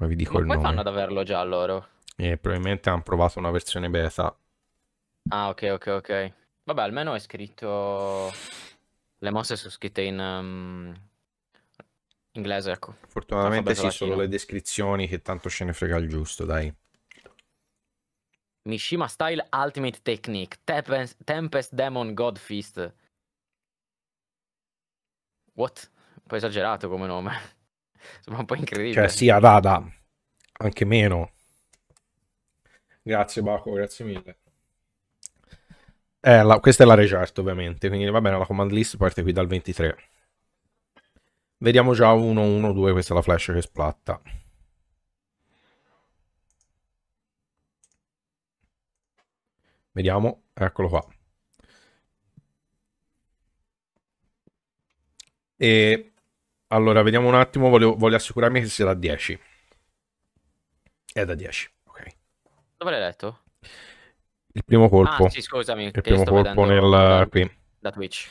Poi vi dico Ma il come nome. fanno ad averlo già loro? Eh, probabilmente hanno provato una versione beta. Ah, ok, ok, ok. Vabbè, almeno è scritto... Le mosse sono scritte in... Um... Inglese, ecco. Fortunatamente sì, sono le descrizioni che tanto ce ne frega il giusto, dai. Mishima Style Ultimate Technique Tempest, Tempest Demon God Fist What? Un po' esagerato come nome Sembra un po' incredibile. Cioè, sia sì, Rada, anche meno. Grazie Baco, grazie mille. Eh, la, questa è la rechart ovviamente, quindi va bene, la command list parte qui dal 23. Vediamo già 1-1-2, questa è la flash che splatta. Vediamo, eccolo qua. E allora, vediamo un attimo, voglio, voglio assicurarmi che sia da 10. È da 10, ok. Dove l'hai letto? Il primo ah, colpo. Ah, sì, scusami, il primo colpo nel da, qui. Da Twitch.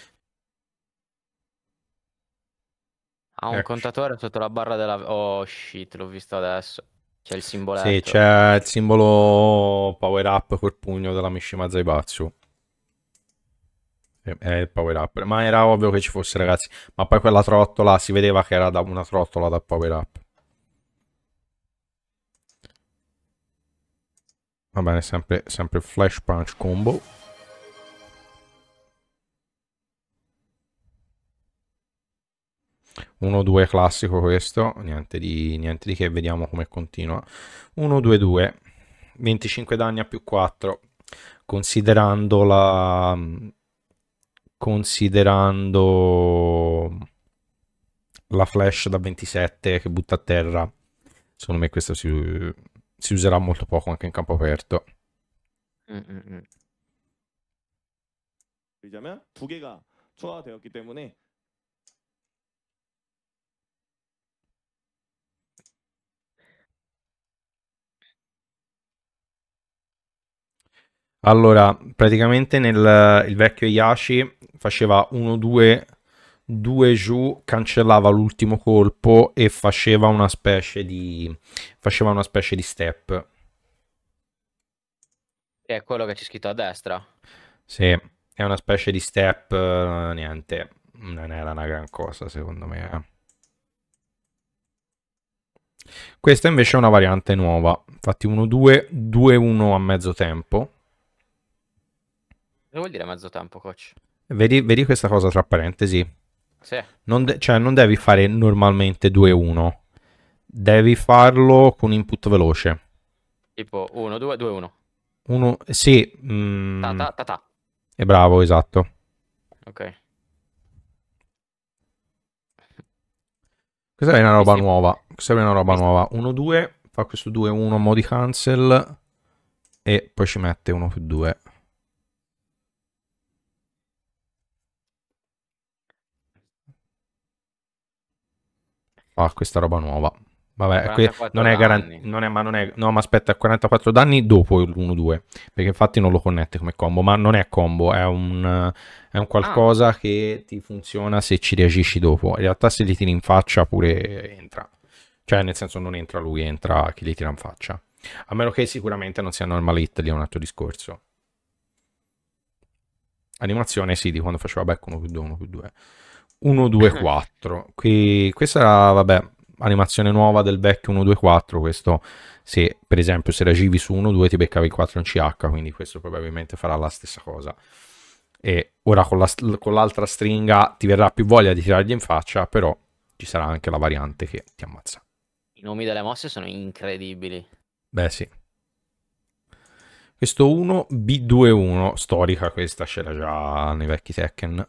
Ha un ecco. contatore sotto la barra della Oh shit, l'ho visto adesso. C'è il simbolo. Sì, c'è il simbolo power up col pugno della Mishima Zaibatsu è eh, il eh, power up. Ma era ovvio che ci fosse, ragazzi. Ma poi quella trottola si vedeva che era da una trottola da power up. Va bene, sempre, sempre flash punch combo. Uno, due, classico questo, niente di, niente di che, vediamo come continua. 1 2 2, 25 danni a più 4, considerando la, considerando la flash da 27 che butta a terra, secondo me questa si, si userà molto poco anche in campo aperto. Mm-mm. Diciamo, allora, praticamente nel vecchio Yashi faceva 1-2, 2 giù, cancellava l'ultimo colpo e faceva una specie di, faceva una specie di step. Che è quello che c'è scritto a destra. Sì, è una specie di step, eh, niente, non era una gran cosa secondo me. Eh. Questa invece è una variante nuova, infatti 1-2, 2-1 a mezzo tempo. Cosa vuol dire mezzo tempo, coach? Vedi, vedi questa cosa tra parentesi? Sì. Non de- cioè, non devi fare normalmente 2-1. Devi farlo con input veloce. Tipo 1, 2, 2, 1. 1, sì. Mm, ta, ta, ta, ta. È bravo, esatto. Ok. Questa è una roba sì. nuova. Questa è una roba sì. nuova. 1, 2, fa questo 2, 1, modi cancel e poi ci mette 1 più 2. fa ah, questa roba nuova. Vabbè, que- non è garantito. ma non è. No, ma aspetta, 44 danni dopo l'1-2. Perché infatti non lo connette come combo. Ma non è combo, è un, è un qualcosa ah. che ti funziona se ci reagisci dopo. In realtà, se li tiri in faccia pure entra. Cioè, nel senso, non entra lui, entra chi li tira in faccia. A meno che sicuramente non sia normal hit, lì è un altro discorso. Animazione, sì, di quando faceva back 1 più 2, 1 più 2. 1 124. Qui, questa era, vabbè, animazione nuova del vecchio 1-2-4. Questo, se per esempio se reagivi su 1-2, ti beccavi il 4 in CH, quindi questo probabilmente farà la stessa cosa. E ora con, la, con l'altra stringa ti verrà più voglia di tirargli in faccia, però ci sarà anche la variante che ti ammazza. I nomi delle mosse sono incredibili. Beh, sì. Questo 1 B21, storica questa, c'era già nei vecchi Tekken.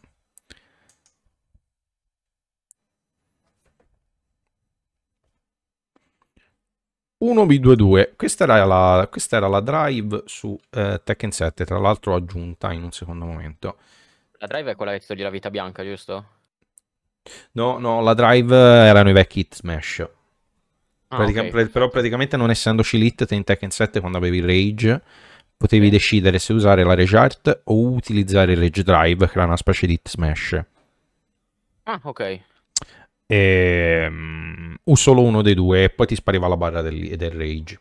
1 v 22 questa era la, questa era la drive su eh, Tekken 7, tra l'altro aggiunta in un secondo momento. La drive è quella che toglie la vita bianca, giusto? No, no, la drive erano i vecchi hit smash. Ah, okay. pre però praticamente non essendoci l'hit in Tekken 7 quando avevi Rage potevi okay. decidere se usare la Rage Art o utilizzare il Rage Drive che era una specie di hit smash. Ah, ok e, ehm, um, solo uno dei due e poi ti spariva la barra del, del rage.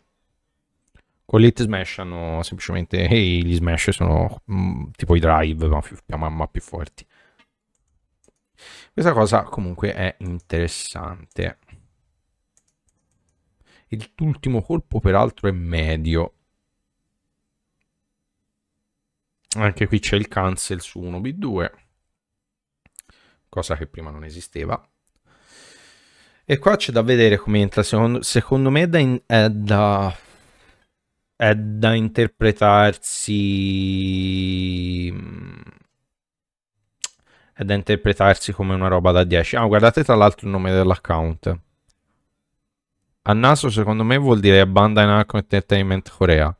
Con l'hit smash hanno semplicemente, ehi, gli smash sono mh, mm, tipo i drive, ma, ma, ma più forti. Questa cosa comunque è interessante. L'ultimo colpo peraltro è medio. Anche qui c'è il cancel su 1B2, cosa che prima non esisteva. E qua c'è da vedere come entra, secondo, secondo me è da, in, è da, è da interpretarsi mm, è da interpretarsi come una roba da 10. Ah, guardate tra l'altro il nome dell'account. A naso secondo me vuol dire Bandai Namco Entertainment Corea.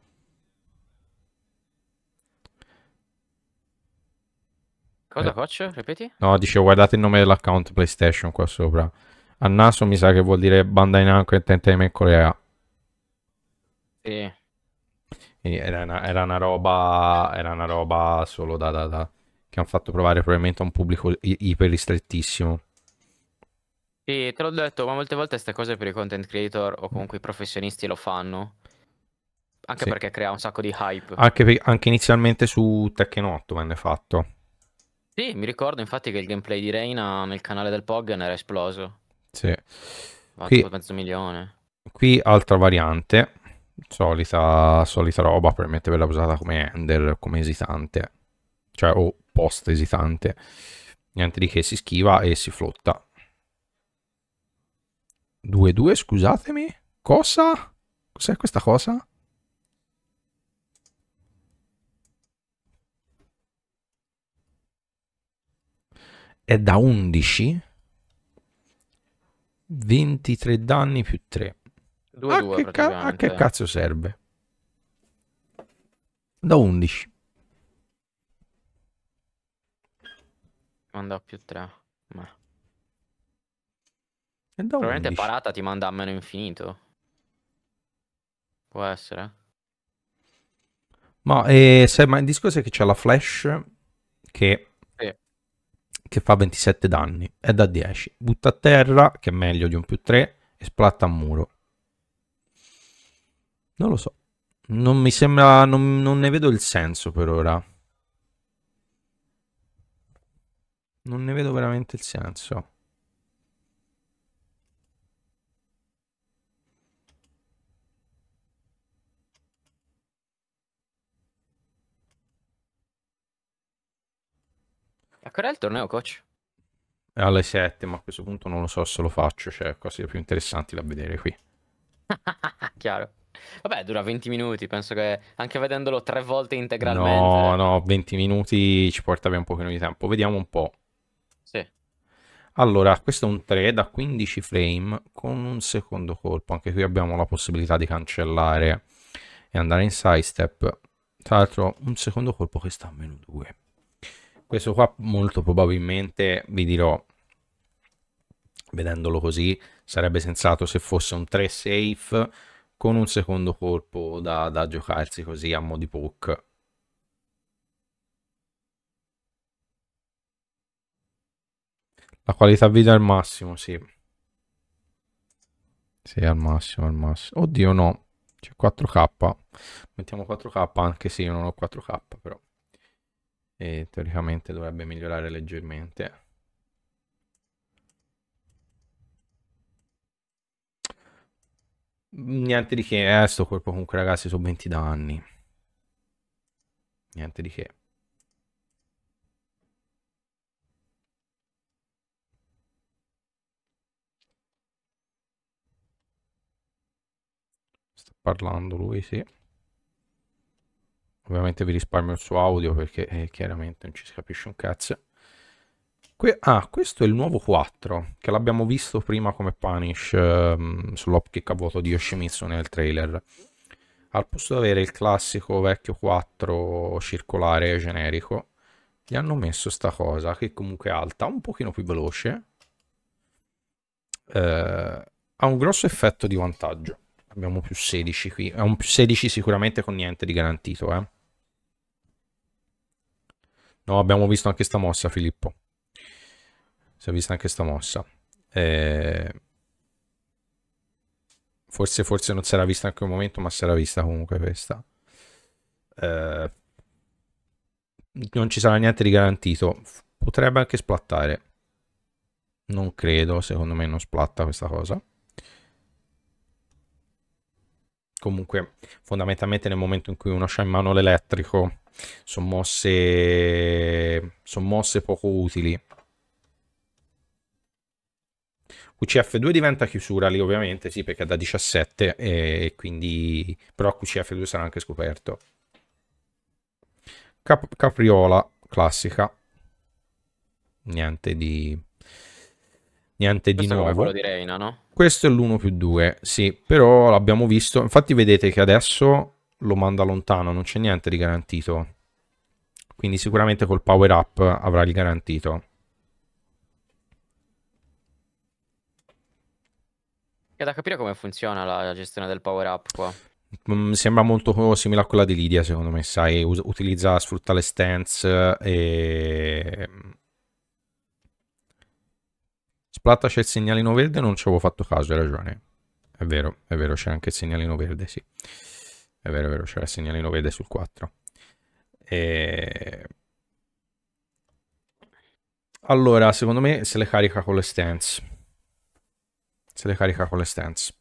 Cosa eh. faccio? Ripeti? No, dicevo guardate il nome dell'account PlayStation qua sopra. Annaso mi sa che vuol dire Bandai Namco Entertainment Corea. Sì. Era una, era una, roba, era una roba solo da, da, da che hanno fatto provare probabilmente a un pubblico i- iper ristrettissimo. Sì, te l'ho detto, ma molte volte queste cose per i content creator o comunque i professionisti lo fanno. Anche sì. perché crea un sacco di hype. Anche, per, anche inizialmente su Tekken 8 venne fatto. Sì, mi ricordo infatti che il gameplay di Reina nel canale del Pog era esploso. Sì. Qui, mezzo milione. Qui altra variante, solita, solita roba, probabilmente ve l'ha usata come ender, come esitante, cioè o post esitante. Niente di che, si schiva e si flotta. 2-2, scusatemi. Cosa? Cos'è questa cosa? È da 11? 23 danni più 3. 2, a, 2, che ca- a che cazzo serve? Da 11. Manda più 3. Ma... E da Probabilmente 11. parata ti manda a meno infinito. Può essere. Ma, eh, se, ma il discorso è che c'è la flash che che fa 27 danni, è da 10. Butta a terra, che è meglio di un più 3, e splatta a muro. Non lo so. Non mi sembra... non, non ne vedo il senso per ora. Non ne vedo veramente il senso. A qual è il torneo, coach? È alle 7, ma a questo punto non lo so se lo faccio, cioè cose più interessanti da vedere qui. Chiaro. Vabbè, dura 20 minuti, penso che anche vedendolo tre volte integralmente. No, no, 20 minuti ci porta via un pochino di tempo. Vediamo un po'. Sì. Allora, questo è un 3 da 15 frame con un secondo colpo. Anche qui abbiamo la possibilità di cancellare e andare in sidestep. Tra l'altro, un secondo colpo che sta a meno 2. Questo qua molto probabilmente, vi dirò, vedendolo così, sarebbe sensato se fosse un 3 safe con un secondo colpo da, da giocarsi così a mo' di poke. La qualità video al massimo, sì. Sì, al massimo, al massimo. Oddio no, c'è 4K. Mettiamo 4K anche se io non ho 4K però e teoricamente dovrebbe migliorare leggermente. Niente di che, eh, sto colpo comunque ragazzi sono 20 danni. Niente di che. Sta parlando lui, sì. Ovviamente vi risparmio il suo audio perché eh, chiaramente non ci si capisce un cazzo. Que ah, questo è il nuovo 4, che l'abbiamo visto prima come Punish ehm, sull'opkick a vuoto di Yoshimitsu nel trailer. Al posto di avere il classico vecchio 4 circolare generico, gli hanno messo sta cosa, che comunque è alta, un pochino più veloce. Eh, ha un grosso effetto di vantaggio Abbiamo più 16 qui. È eh, un più 16 sicuramente con niente di garantito, eh. No, abbiamo visto anche sta mossa, Filippo. Si è vista anche sta mossa. Eh... Forse, forse non si era vista anche un momento, ma si era vista comunque questa. Eh... Non ci sarà niente di garantito. Potrebbe anche splattare. Non credo, secondo me non splatta questa cosa. comunque fondamentalmente nel momento in cui uno ha in mano l'elettrico sono mosse, son mosse poco utili QCF2 diventa chiusura lì ovviamente sì perché è da 17 e quindi però QCF2 sarà anche scoperto Cap capriola classica niente di niente Questo di nuovo quello di Reina no? Questo è l'1 più 2, sì, però l'abbiamo visto. Infatti vedete che adesso lo manda lontano, non c'è niente di garantito. Quindi sicuramente col power up avrà il garantito. È da capire come funziona la gestione del power up qua. Mm, sembra molto simile a quella di Lidia, secondo me, sai, utilizza, sfrutta le stance e ehm, Splatta c'è il segnalino verde, non ci avevo fatto caso, hai ragione. È vero, è vero, c'è anche il segnalino verde, sì. È vero, è vero, c'era il segnalino verde sul 4. E... Allora, secondo me se le carica con le stance. Se le carica con le stance.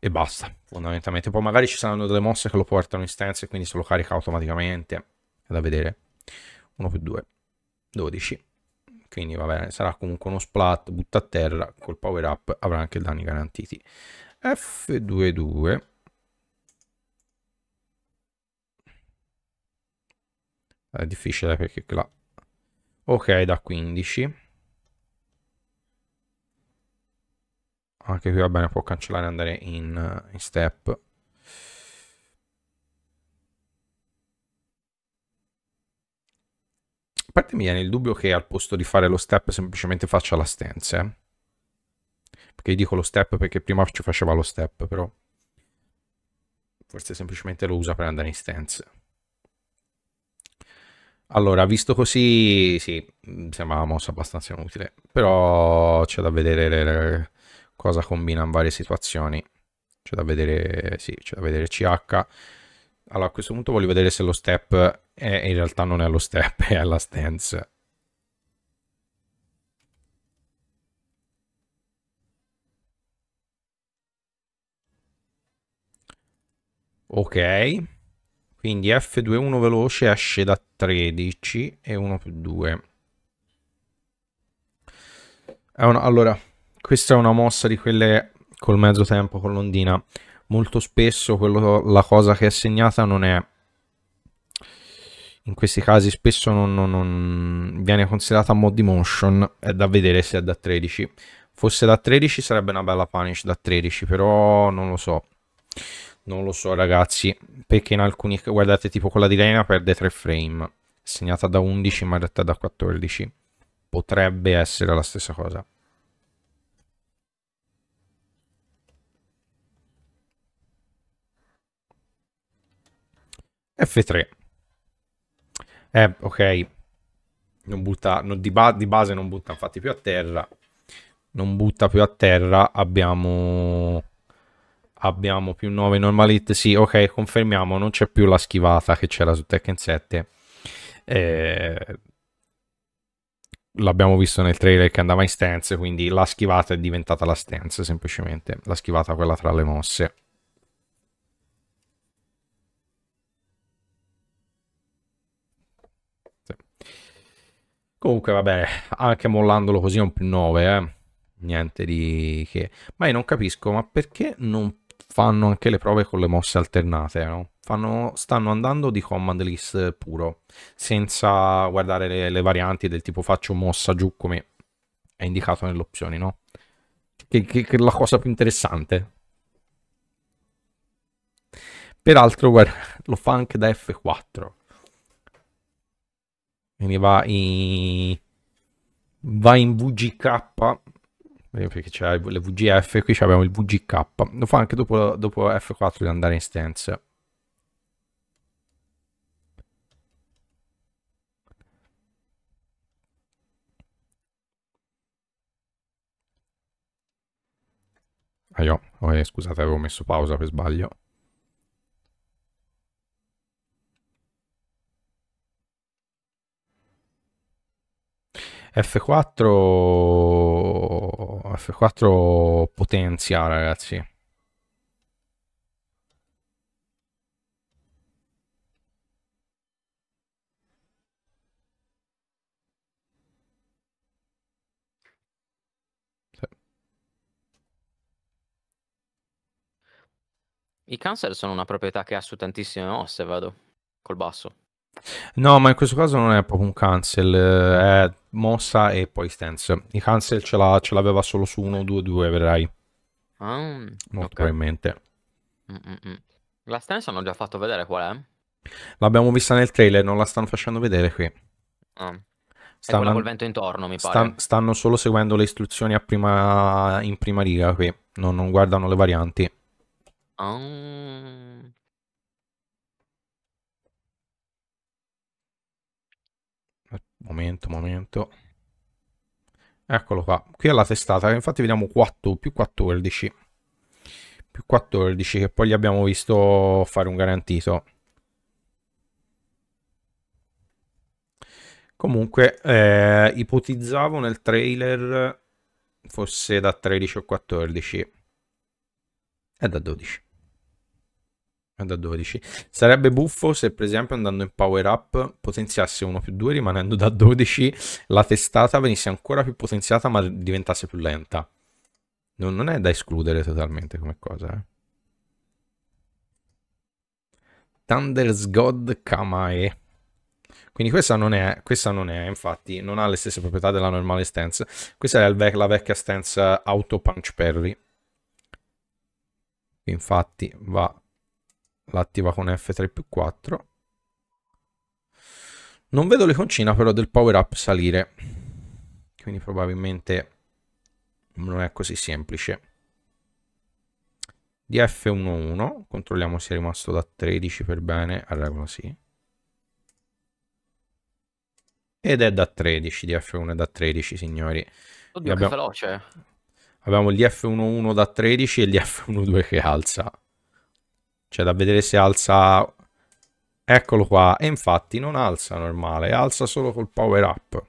E basta, fondamentalmente. Poi magari ci saranno delle mosse che lo portano in stance, e quindi se lo carica automaticamente. È da vedere. 1 più 2. 12 quindi va bene, sarà comunque uno splat, butta a terra, col power up avrà anche danni garantiti. F22 è difficile eh, perché là ok da 15 anche qui va bene può cancellare andare in, eh, in step A parte mi viene il dubbio che al posto di fare lo step semplicemente faccia la stance. Eh? Perché dico lo step perché prima ci faceva lo step, però forse semplicemente lo usa per andare in stance. Allora, visto così, sì, mm, sembra una mossa abbastanza inutile, però c'è da vedere cosa combina in varie situazioni. C'è da vedere, sì, c'è da vedere CH. Allora, a questo punto voglio vedere se lo step e eh, in realtà non è lo step, è la stance. Ok, quindi F21 veloce esce da 13 e 1 più 2. Una, allora, questa è una mossa di quelle col mezzo tempo con l'ondina. Molto spesso quello, la cosa che è segnata non è in questi casi spesso non, non, non viene considerata mod di motion, è da vedere se è da 13. Fosse da 13 sarebbe una bella punish da 13, però non lo so. Non lo so ragazzi, perché in alcuni... guardate tipo quella di Lena perde 3 frame, segnata da 11 ma in realtà da 14. Potrebbe essere la stessa cosa. F3 eh, ok. Non butta, non, di, ba di, base non butta infatti più a terra. Non butta più a terra, abbiamo... Abbiamo più 9 normal hit, sì, ok, confermiamo, non c'è più la schivata che c'era su Tekken 7. Eh, l'abbiamo visto nel trailer che andava in stance, quindi la schivata è diventata la stance semplicemente, la schivata quella tra le mosse. Comunque, vabbè, anche mollandolo così è un più 9, eh. Niente di che. Ma io non capisco, ma perché non fanno anche le prove con le mosse alternate, no? Fanno, stanno andando di command list puro, senza guardare le, le varianti del tipo faccio mossa giù come è indicato nelle opzioni, no? Che, che, che, è la cosa più interessante. Peraltro, guarda, lo fa anche da F4. Quindi va in, va in VGK, eh, perché c'è le VGF, qui abbiamo il VGK. Lo fa anche dopo, dopo F4 di andare in stance. Ah, io, oh, eh, scusate, avevo messo pausa per sbaglio. F4 F4 potenzia ragazzi I cancer sono una proprietà che ha su tantissime mosse, vado col basso. No, ma in questo caso non è proprio un cancel, eh, è mossa e poi stance. I cancel ce, l'aveva solo su 1 2, 2 vedrai. Ah, mm, Molto okay. probabilmente. Mm, mm -mm. La stance hanno già fatto vedere qual è? L'abbiamo vista nel trailer, non la stanno facendo vedere qui. Ah. Stanno, col vento intorno, mi pare. Sta stanno solo seguendo le istruzioni prima, in prima riga qui, non, non guardano le varianti. Ah. Momento, momento. Eccolo qua. Qui alla testata, infatti vediamo 4 più 14. Più 14 che poi gli abbiamo visto fare un garantito. Comunque eh, ipotizzavo nel trailer fosse da 13 o 14. È da 12 da 12. Sarebbe buffo se per esempio andando in power up potenziasse 1 più 2 rimanendo da 12 la testata venisse ancora più potenziata ma diventasse più lenta. Non, non è da escludere totalmente come cosa. Eh. Thunder's God Kamae. Quindi questa non, è, questa non è, infatti, non ha le stesse proprietà della normale stance. Questa è vec la vecchia stance Auto Punch Perry. Infatti va l'attiva con F3 più 4. Non vedo l'iconcina però del power up salire, quindi probabilmente non è così semplice. df 11 controlliamo se è rimasto da 13 per bene, a regola sì. Ed è da 13, df 1 è da 13 signori. Oddio abbiamo... veloce. Abbiamo gli F11 da 13 e gli F12 che alza. Cioè da vedere se alza... Eccolo qua. E infatti non alza normale, alza solo col power up.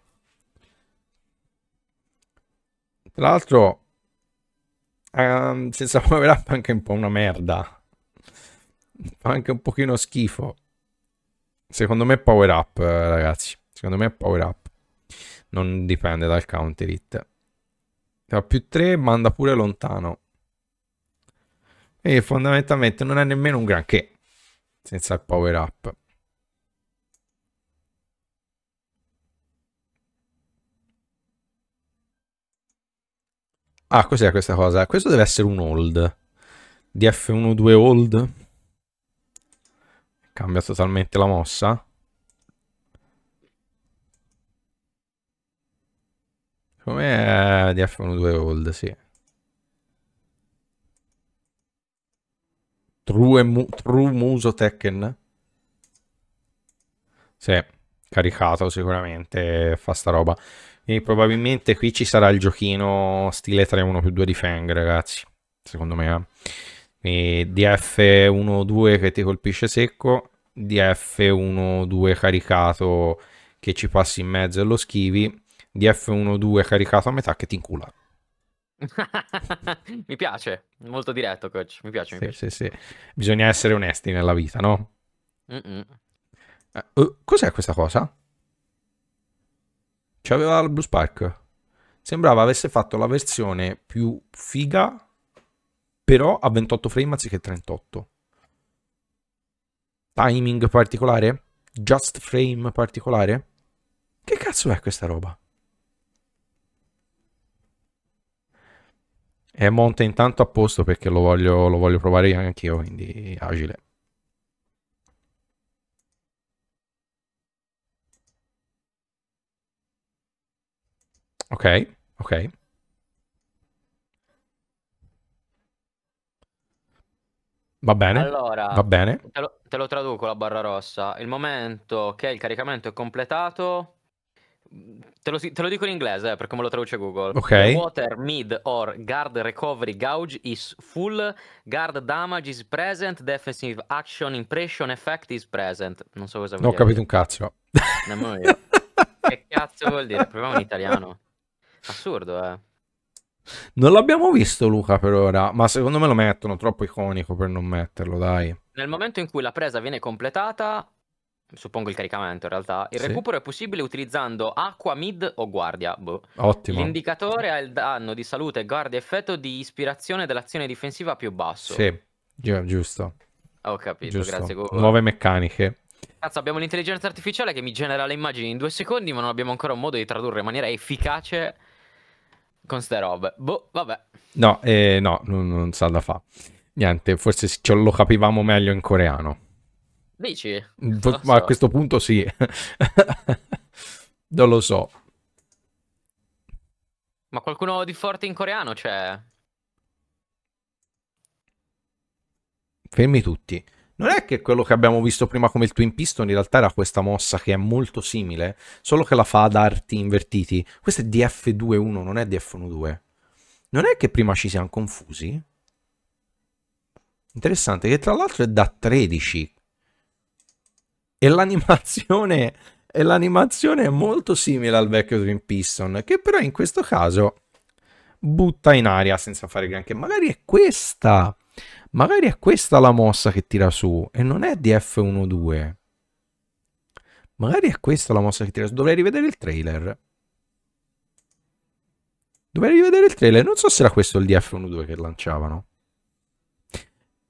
Tra l'altro... Um, senza power up è anche un po' una merda. Fa anche un pochino schifo. Secondo me è power up, ragazzi. Secondo me è power up. Non dipende dal counter hit. Fa più 3, manda pure lontano e fondamentalmente non è nemmeno un granché senza il power up. Ah, cos'è questa cosa? Questo deve essere un hold. DF12 hold. Cambia totalmente la mossa. Come DF12 hold, sì. True, mu True Muso Tekken? Sì, caricato sicuramente fa sta roba. E probabilmente qui ci sarà il giochino stile 3-1 più 2 di Fang, ragazzi. Secondo me. Eh. DF1-2 che ti colpisce secco, DF1-2 caricato che ci passi in mezzo e lo schivi, DF1-2 caricato a metà che ti incula. mi piace, molto diretto, coach. Mi piace, mi sì, piace. Sì, sì. Bisogna essere onesti nella vita, no? Uh, cos'è questa cosa? C'aveva il Blue Spark. Sembrava avesse fatto la versione più figa, però a 28 frame anziché 38. Timing particolare? Just frame particolare? Che cazzo è questa roba? E monte intanto a posto perché lo voglio, lo voglio provare anch'io, quindi agile. Ok, ok. Va bene, allora, va bene. Te lo, te lo traduco la barra rossa. Il momento che il caricamento è completato, Te lo, te lo, dico in inglese eh, perché me lo traduce Google. Ok. Water mid or guard recovery gauge is full, guard damage is present, defensive action impression effect is present. Non so cosa vuol dire. Non ho capito un cazzo. Nemmeno io. che cazzo vuol dire? Proviamo in italiano. Assurdo, eh. Non l'abbiamo visto Luca per ora, ma secondo me lo mettono troppo iconico per non metterlo, dai. Nel momento in cui la presa viene completata, suppongo il caricamento in realtà. Il sì. recupero è possibile utilizzando acqua, mid o guardia. Boh. Ottimo. L'indicatore ha il danno di salute, guardia, effetto di ispirazione dell'azione difensiva più basso. Sì, giusto. Ho capito, giusto. grazie Google. Nuove meccaniche. Cazzo, abbiamo l'intelligenza artificiale che mi genera le immagini in due secondi, ma non abbiamo ancora un modo di tradurre in maniera efficace con ste robe. Boh, vabbè. No, eh, no, non, non sa da fa. Niente, forse ce lo capivamo meglio in coreano. Dici? Mm, so. Ma a questo punto sì. non lo so. Ma qualcuno di forte in coreano c'è? Fermi tutti. Non è che quello che abbiamo visto prima come il Twin Piston in realtà era questa mossa che è molto simile, solo che la fa ad arti invertiti. Questo è DF21, non è DF12. Non è che prima ci siamo confusi? Interessante, che tra l'altro è da 13, e l'animazione, e l'animazione è molto simile al vecchio Dream Piston, che però in questo caso butta in aria senza fare granché. Magari è questa, magari è questa la mossa che tira su e non è di f 2 Magari è questa la mossa che tira su. Dovrei rivedere il trailer. Dovrei rivedere il trailer. Non so se era questo il df 1 2 che lanciavano.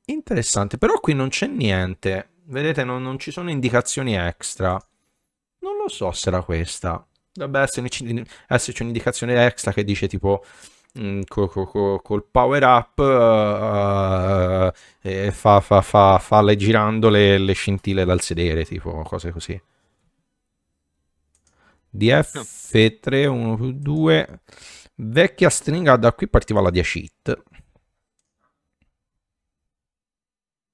Interessante, però qui non c'è niente. Vedete, non, non ci sono indicazioni extra. Non lo so se era questa. Dovrebbe esserci, esserci un'indicazione extra che dice tipo... Col, mm, col, col, power up uh, uh, fa, fa, fa, fa le girando le, le, scintille dal sedere, tipo cose così. DF3, 1 più 2, vecchia stringa, da qui partiva la 10 hit.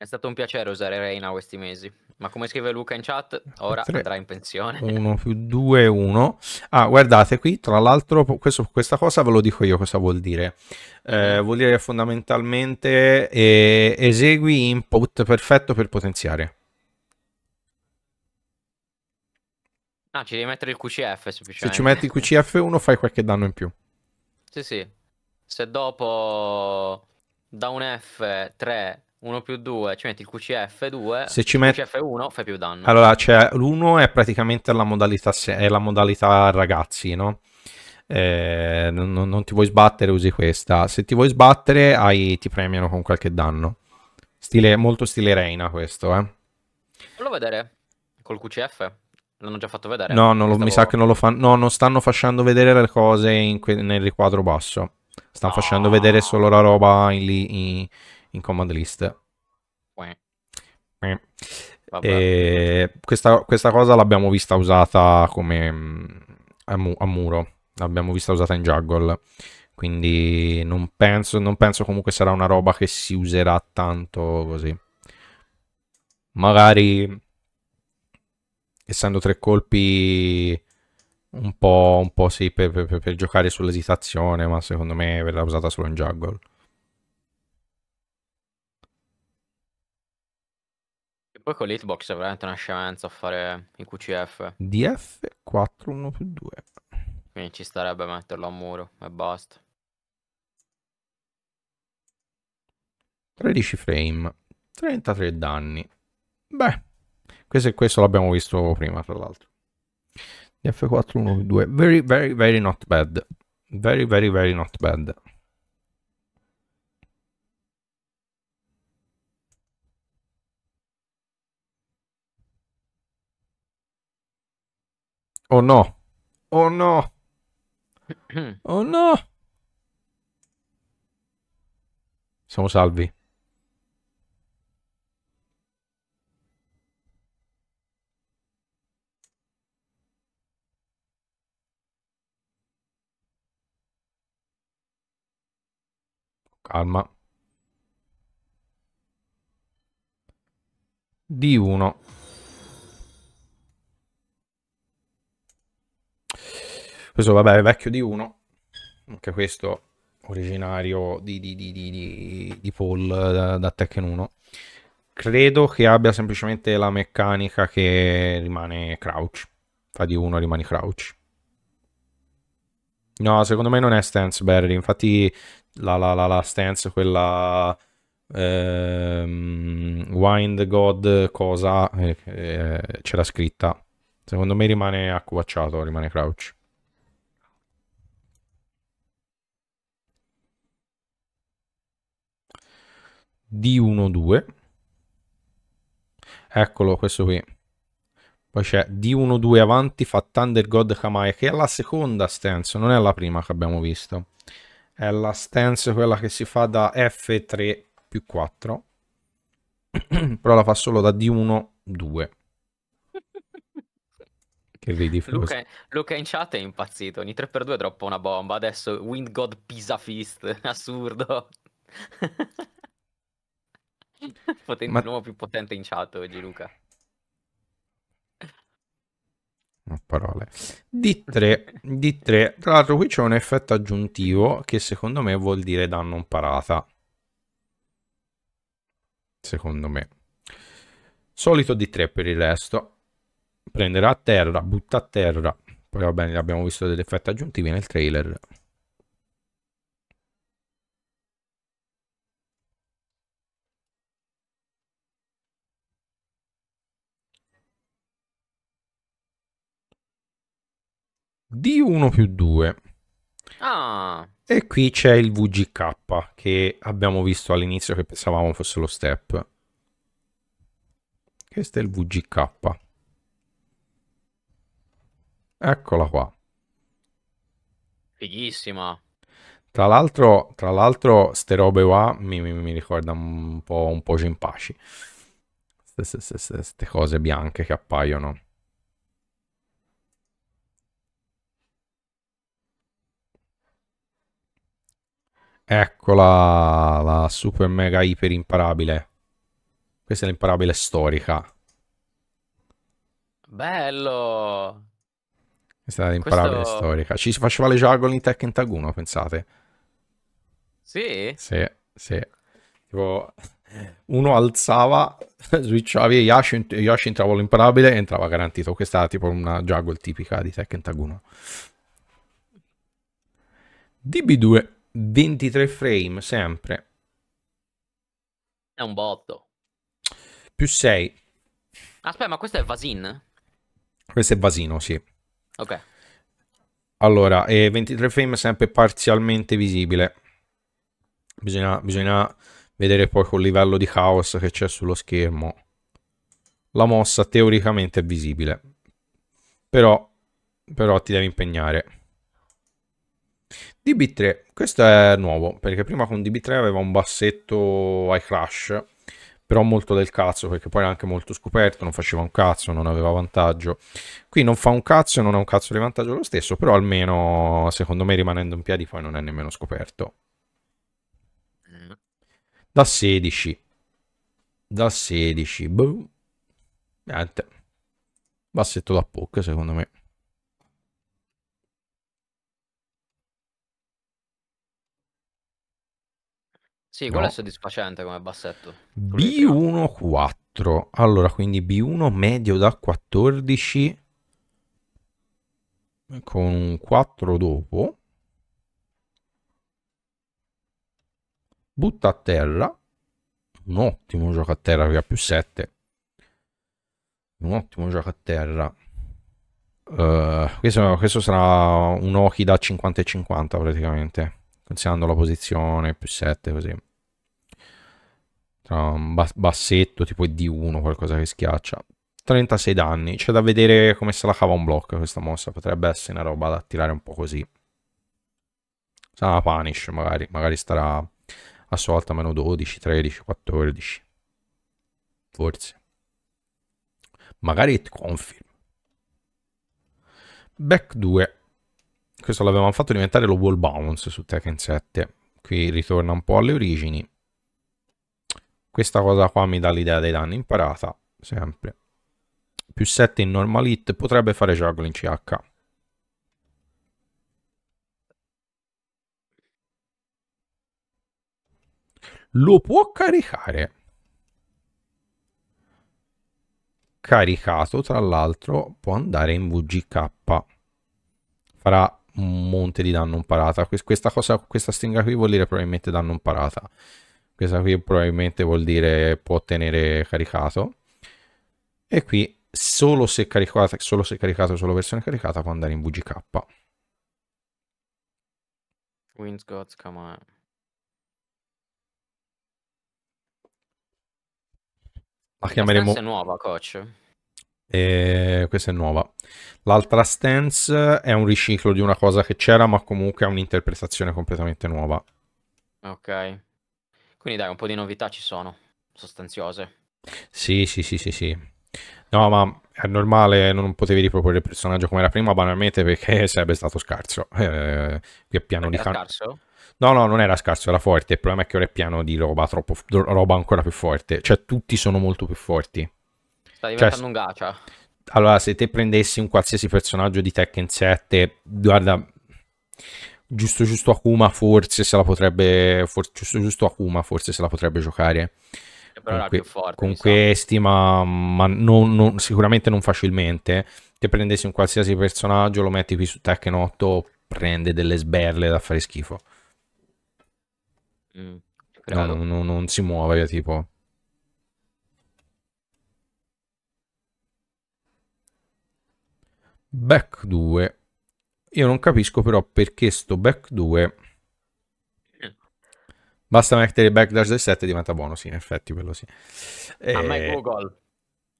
È stato un piacere usare Reina questi mesi, ma come scrive Luca in chat, ora 3, andrà in pensione. 1 più 2, 1. Ah, guardate qui, tra l'altro, questa cosa ve lo dico io cosa vuol dire. Eh, mm. vuol dire fondamentalmente eh, esegui input perfetto per potenziare. Ah, ci devi mettere il QCF semplicemente. Se ci metti il QCF1 fai qualche danno in più. Sì, sì. Se dopo da un F3 1 più 2, ci metti il QCF 2, se ci metti QCF 1 fai più danno. Allora, cioè, l'1 è praticamente la modalità, se... è la modalità ragazzi, no? Eh, non, non, ti vuoi sbattere, usi questa. Se ti vuoi sbattere, hai... ti premiano con qualche danno. Stile, molto stile Reina questo, eh. Fallo vedere col QCF. L'hanno già fatto vedere. No, lo, mi sa che non lo fanno. No, non stanno facendo vedere le cose que... nel riquadro basso. Stanno no. facendo vedere solo la roba in, in, in command list. Questa, questa, cosa l'abbiamo vista usata come mm, a, mu a muro, l'abbiamo vista usata in Juggle, quindi non penso, non penso comunque sarà una roba che si userà tanto così. Magari, essendo tre colpi, un po', un po sì, per, per, per giocare sull'esitazione, ma secondo me verrà usata solo in Juggle. Poi con l'hitbox è veramente una scemenza a fare in QCF. DF 4 1 più 2. Quindi ci starebbe metterlo a muro e basta. 13 frame, 33 danni. Beh, questo e questo l'abbiamo visto prima, tra l'altro. DF4 1 2. Very, very, very not bad. Very, very, very not bad. Oh no. Oh no. oh no. Siamo salvi. Calma. D1. Questo vabbè è vecchio di uno, anche questo originario di, di, di, di, di Paul da, da Tekken 1. Credo che abbia semplicemente la meccanica che rimane crouch. Fa di uno rimane crouch. No, secondo me non è stance Barry. Infatti la, la, la, la stance, quella ehm, Wind God cosa, eh, eh, c'era scritta. Secondo me rimane accovacciato, rimane crouch. D1-2. Eccolo, questo qui. Poi c'è D1-2 avanti, fa Thunder God Kamae, che è la seconda stance, non è la prima che abbiamo visto. È la stance quella che si fa da F3 più 4. Però la fa solo da D1-2. Che ridi, Luca, Luca in chat è impazzito. Ogni 3x2 droppa una bomba. Adesso Wind God Pisa Fist. Assurdo. Poten- Ma... L'uomo più potente in chat oggi, Luca. parole. D3, D3. Tra l'altro qui c'è un effetto aggiuntivo che secondo me vuol dire danno un parata. Secondo me. Solito D3 per il resto. Prenderà a terra, butta a terra. Poi va bene, abbiamo visto degli effetti aggiuntivi nel trailer. D1 più 2. Ah. E qui c'è il VGK che abbiamo visto all'inizio che pensavamo fosse lo step. Questo è il VGK. Eccola qua. Fighissima. Tra l'altro, tra l'altro, ste robe qua mi, mi, mi ricordano un po', un po' Gimpaci. Queste cose bianche che appaiono. Eccola la super mega iper imparabile. Questa è l'imparabile storica. Bello! Questa è l'imparabile Questo... storica. Ci si faceva le juggle in Tekken Tag 1, pensate. Sì? Sì, sì. Tipo, uno alzava, switchava e Yashin, Yashin entrava l'imparabile e entrava garantito. Questa è tipo una juggle tipica di Tekken Tag 1. DB2. 23 frame sempre. È un botto. Più 6. Aspetta, ma questo è Vasin? Questo è Vasino, sì. Ok. Allora, è 23 frame sempre parzialmente visibile. Bisogna, bisogna vedere poi col livello di caos che c'è sullo schermo. La mossa teoricamente è visibile. Però, però ti devi impegnare. DB3, questo è nuovo, perché prima con DB3 aveva un bassetto ai crash, però molto del cazzo, perché poi era anche molto scoperto, non faceva un cazzo, non aveva vantaggio. Qui non fa un cazzo e non ha un cazzo di vantaggio lo stesso, però almeno, secondo me, rimanendo in piedi poi non è nemmeno scoperto. Da 16. Da 16. Boh. Niente. Bassetto da poke, secondo me. Sì, quello no. è soddisfacente come bassetto. B1-4. Allora, quindi B1 medio da 14 con un 4 dopo. Butta a terra. Un ottimo gioco a terra che ha più 7. Un ottimo gioco a terra. Uh, questo, questo sarà un Oki da 50 50 praticamente considerando la posizione, più 7 così. Tra un bassetto tipo D1, qualcosa che schiaccia. 36 danni, c'è da vedere come se la cava un blocco questa mossa, potrebbe essere una roba da tirare un po' così. Sarà punish magari, magari starà a sua volta meno 12, 13, 14. Forse. Magari it confirm. Back 2. Questo l'avevamo fatto diventare lo wall bounce su Tekken 7. Qui ritorna un po' alle origini. Questa cosa qua mi dà l'idea dei danni imparata, sempre. Più 7 in normal hit, potrebbe fare juggle in CH. Lo può caricare. Caricato, tra l'altro, può andare in VGK. Farà un monte di danno imparata. Questa, cosa, questa stringa qui vuol dire probabilmente danno imparata. Questa qui probabilmente vuol dire può tenere caricato. E qui solo se caricata, solo se caricato, solo versione caricata può andare in VGK. Wins Gods, come on. La chiameremo... È nuova, coach. E questa è nuova. L'altra stance è un riciclo di una cosa che c'era, ma comunque ha un'interpretazione completamente nuova. Ok. Quindi dai, un po' di novità ci sono, sostanziose. Sì, sì, sì, sì, sì. No, ma è normale, non potevi riproporre il personaggio come era prima, banalmente, perché sarebbe stato scarso. Eh, più piano perché di can... scarso? No, no, non era scarso, era forte. Il problema è che ora è piano di roba, troppo, roba ancora più forte. Cioè, tutti sono molto più forti. Sta cioè, diventando cioè, un gacha. Allora, se te prendessi un qualsiasi personaggio di Tekken 7, guarda, giusto giusto Akuma forse se la potrebbe, for, giusto, giusto Akuma forse se la potrebbe giocare. con, questi, ma, ma non, non, sicuramente non facilmente. Te prendessi un qualsiasi personaggio, lo metti qui su Tekken 8, prende delle sberle da fare schifo. Mm, no, non, non, non si muove, tipo. back 2 io non capisco però perché sto back 2 basta mettere backdash del 7 diventa buono sì in effetti quello sì e... Ah, a eh,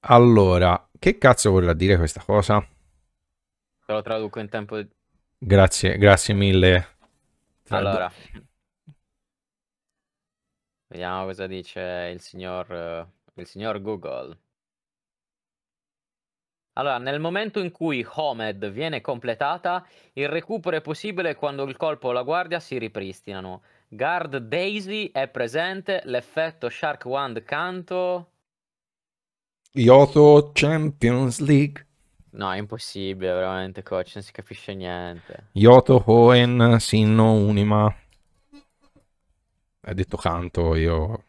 allora che cazzo vorrà dire questa cosa te lo traduco in tempo di... grazie grazie mille Tradu allora vediamo cosa dice il signor eh, il signor google allora, nel momento in cui Homed viene completata, il recupero è possibile quando il colpo o la guardia si ripristinano. Guard Daisy è presente, l'effetto Shark Wand canto... Yoto Champions League. No, è impossibile, veramente, coach, non si capisce niente. Yoto Hoen Sinno Unima. Ha detto canto, io...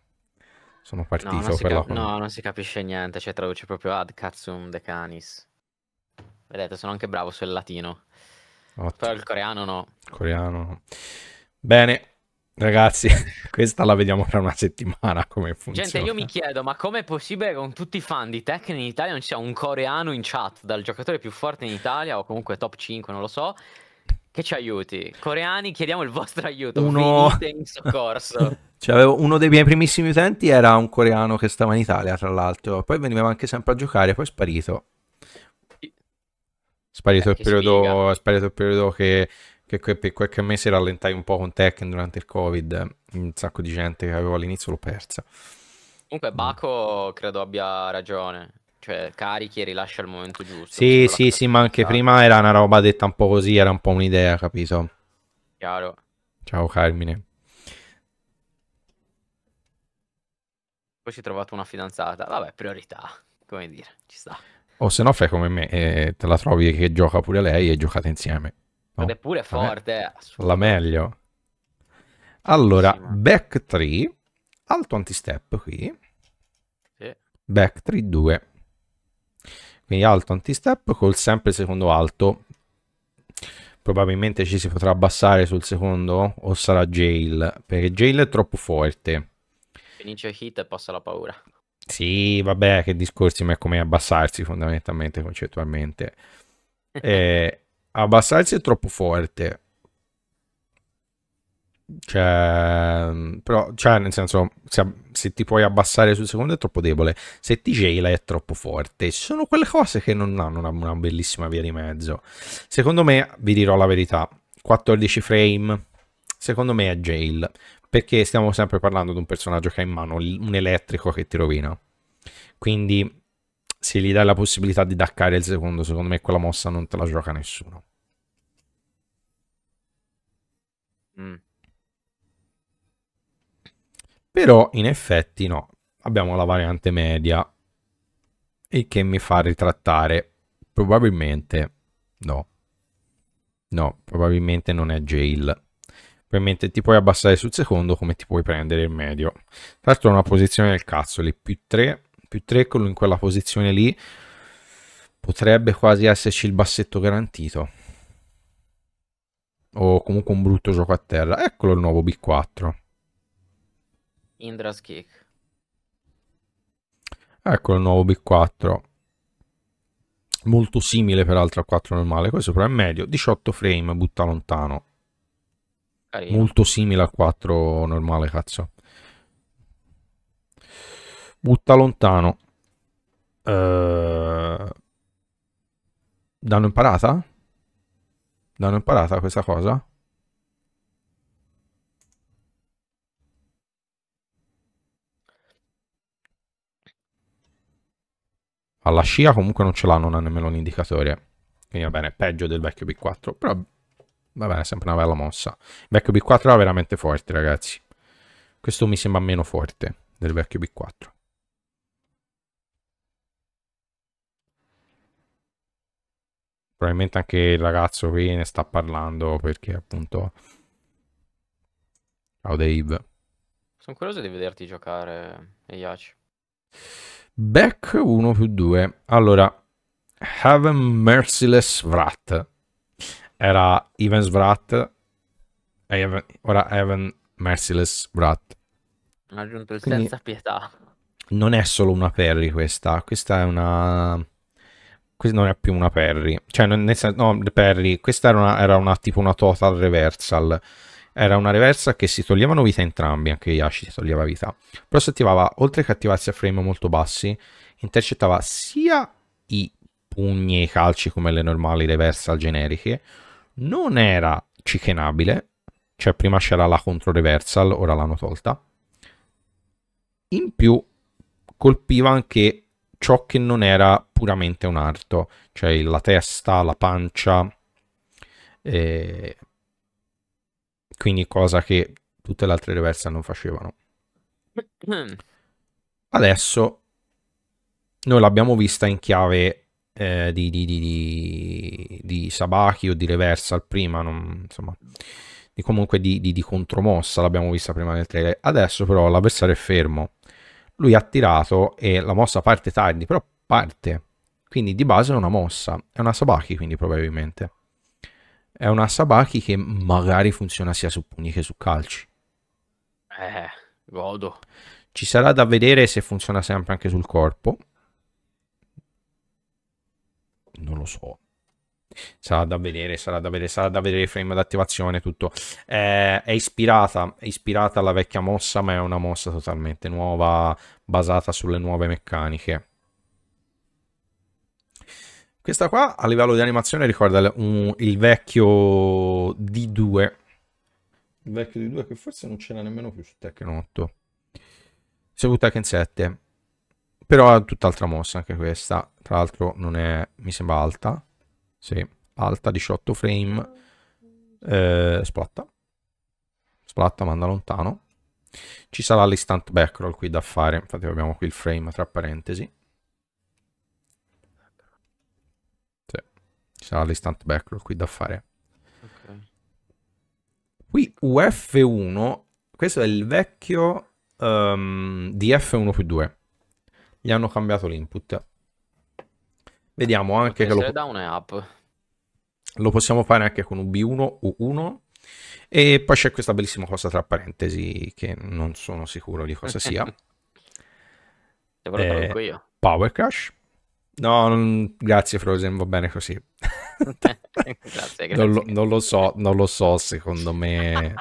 Sono partito no, per cap- la No, non si capisce niente, cioè traduce proprio ad katsum de canis. Vedete, sono anche bravo sul latino. Ottimo. Però il coreano no. Coreano no. Bene, Ragazzi, questa la vediamo tra una settimana come funziona. Gente, io mi chiedo, ma com'è possibile che con tutti i fan di Tekken in Italia non ci sia un coreano in chat, dal giocatore più forte in Italia o comunque top 5, non lo so, che ci aiuti. Coreani, chiediamo il vostro aiuto. Uno... Venite in soccorso. cioè, avevo... uno dei miei primissimi utenti era un coreano che stava in Italia, tra l'altro. Poi veniva anche sempre a giocare, poi è sparito. Sparito, eh, il, periodo... sparito il periodo che, che per qualche mese rallentai un po' con Tekken durante il Covid. Un sacco di gente che avevo all'inizio l'ho persa. Comunque Baco credo abbia ragione cioè carichi e rilasci al momento giusto. Sì, sì, sì, ma anche esatto. prima era una roba detta un po' così, era un po' un'idea, capito? Chiaro. Ciao Carmine. Poi si è trovato una fidanzata, vabbè, priorità, come dire, ci sta. O se no fai come me, eh, te la trovi che gioca pure lei e giocate insieme. No? Ed è pure forte. Eh, la meglio. Allora, back 3, alto antistep qui. Sì. Back 3, 2 quindi alto anti col sempre secondo alto probabilmente ci si potrà abbassare sul secondo o sarà jail perché jail è troppo forte finisce hit e passa la paura sì vabbè che discorsi ma è come abbassarsi fondamentalmente concettualmente eh, abbassarsi è troppo forte cioè, mm, però, cioè, nel senso, se, se, ti puoi abbassare sul secondo è troppo debole, se ti gela è troppo forte. sono quelle cose che non hanno una, una, bellissima via di mezzo. Secondo me, vi dirò la verità, 14 frame, secondo me è jail, perché stiamo sempre parlando di un personaggio che ha in mano un elettrico che ti rovina. Quindi, se gli dai la possibilità di daccare il secondo, secondo me quella mossa non te la gioca nessuno. Mm. Però in effetti no, abbiamo la variante media, il che mi fa ritrattare. Probabilmente no. No, probabilmente non è jail. Probabilmente ti puoi abbassare sul secondo come ti puoi prendere il medio. Tra l'altro è una posizione del cazzo, lì più 3, più 3 in quella posizione lì potrebbe quasi esserci il bassetto garantito. O comunque un brutto gioco a terra. Eccolo il nuovo B4. Indra's Kick. Ecco il nuovo B4. Molto simile peraltro al 4 normale. Questo però è medio. 18 frame, butta lontano. Carino. Molto simile al 4 normale, cazzo. Butta lontano. Uh... Danno imparata? Danno imparata questa cosa? alla scia comunque non ce l'ha, non ha nemmeno un indicatore. Quindi va bene, peggio del vecchio B4, però va bene, sempre una bella mossa. Il vecchio B4 era veramente forte, ragazzi. Questo mi sembra meno forte del vecchio B4. Probabilmente anche il ragazzo qui ne sta parlando perché appunto... Ciao Dave. Sono curioso di vederti giocare, Eiaci. Back 1 più 2. Allora, Heaven Merciless wrath Era Evans Vrat. Even, ora Heaven Merciless wrath Ha aggiunto il Quindi, senza pietà. Non è solo una Perry questa. Questa è una... Questa non è più una Perry. Cioè, nel senso... No, Perry. Questa era, una, era una, tipo una Total Reversal era una reversa che si toglievano vita entrambi, anche Yashi si toglieva vita. Però si attivava, oltre che attivarsi a frame molto bassi, intercettava sia i pugni e i calci come le normali reversal generiche, non era chikenabile, cioè prima c'era la contro reversal, ora l'hanno tolta. In più colpiva anche ciò che non era puramente un arto, cioè la testa, la pancia, eh, quindi cosa che tutte le altre reverse non facevano. Adesso noi l'abbiamo vista in chiave eh, di, di, di, di, Sabaki o di reversal prima, non, insomma, di comunque di, contromossa l'abbiamo vista prima nel trailer. Adesso però l'avversario è fermo, lui ha tirato e la mossa parte tardi, però parte, quindi di base è una mossa, è una Sabaki quindi probabilmente è una Sabaki che magari funziona sia su pugni che su calci. Eh, godo. Ci sarà da vedere se funziona sempre anche sul corpo. Non lo so. Sarà da vedere, sarà da vedere, sarà da vedere frame d'attivazione, tutto. Eh, è, ispirata, è ispirata alla vecchia mossa, ma è una mossa totalmente nuova, basata sulle nuove meccaniche. Questa qua a livello di animazione ricorda un, il vecchio D2. Il vecchio D2 che forse non ce c'era nemmeno più su Tekken 8. Siamo Tekken 7. Però ha tutt'altra mossa anche questa. Tra l'altro non è, mi sembra alta. Sì, alta, 18 frame. Eh, splatta. Splatta, manda lontano. Ci sarà l'instant backroll qui da fare. Infatti abbiamo qui il frame tra parentesi. Ci sarà l'instant backlog qui da fare. Okay. Qui UF1, questo è il vecchio um, di 1 più 2. Gli hanno cambiato l'input. Vediamo anche Potrebbe che lo... Down up. Lo possiamo fare anche con UB1, U1. E poi c'è questa bellissima cosa tra parentesi che non sono sicuro di cosa sia. Devo eh, io. Power Cash. No, non... grazie Frozen, va bene così. grazie, grazie. Non, lo, non, lo, so, non lo so, secondo me...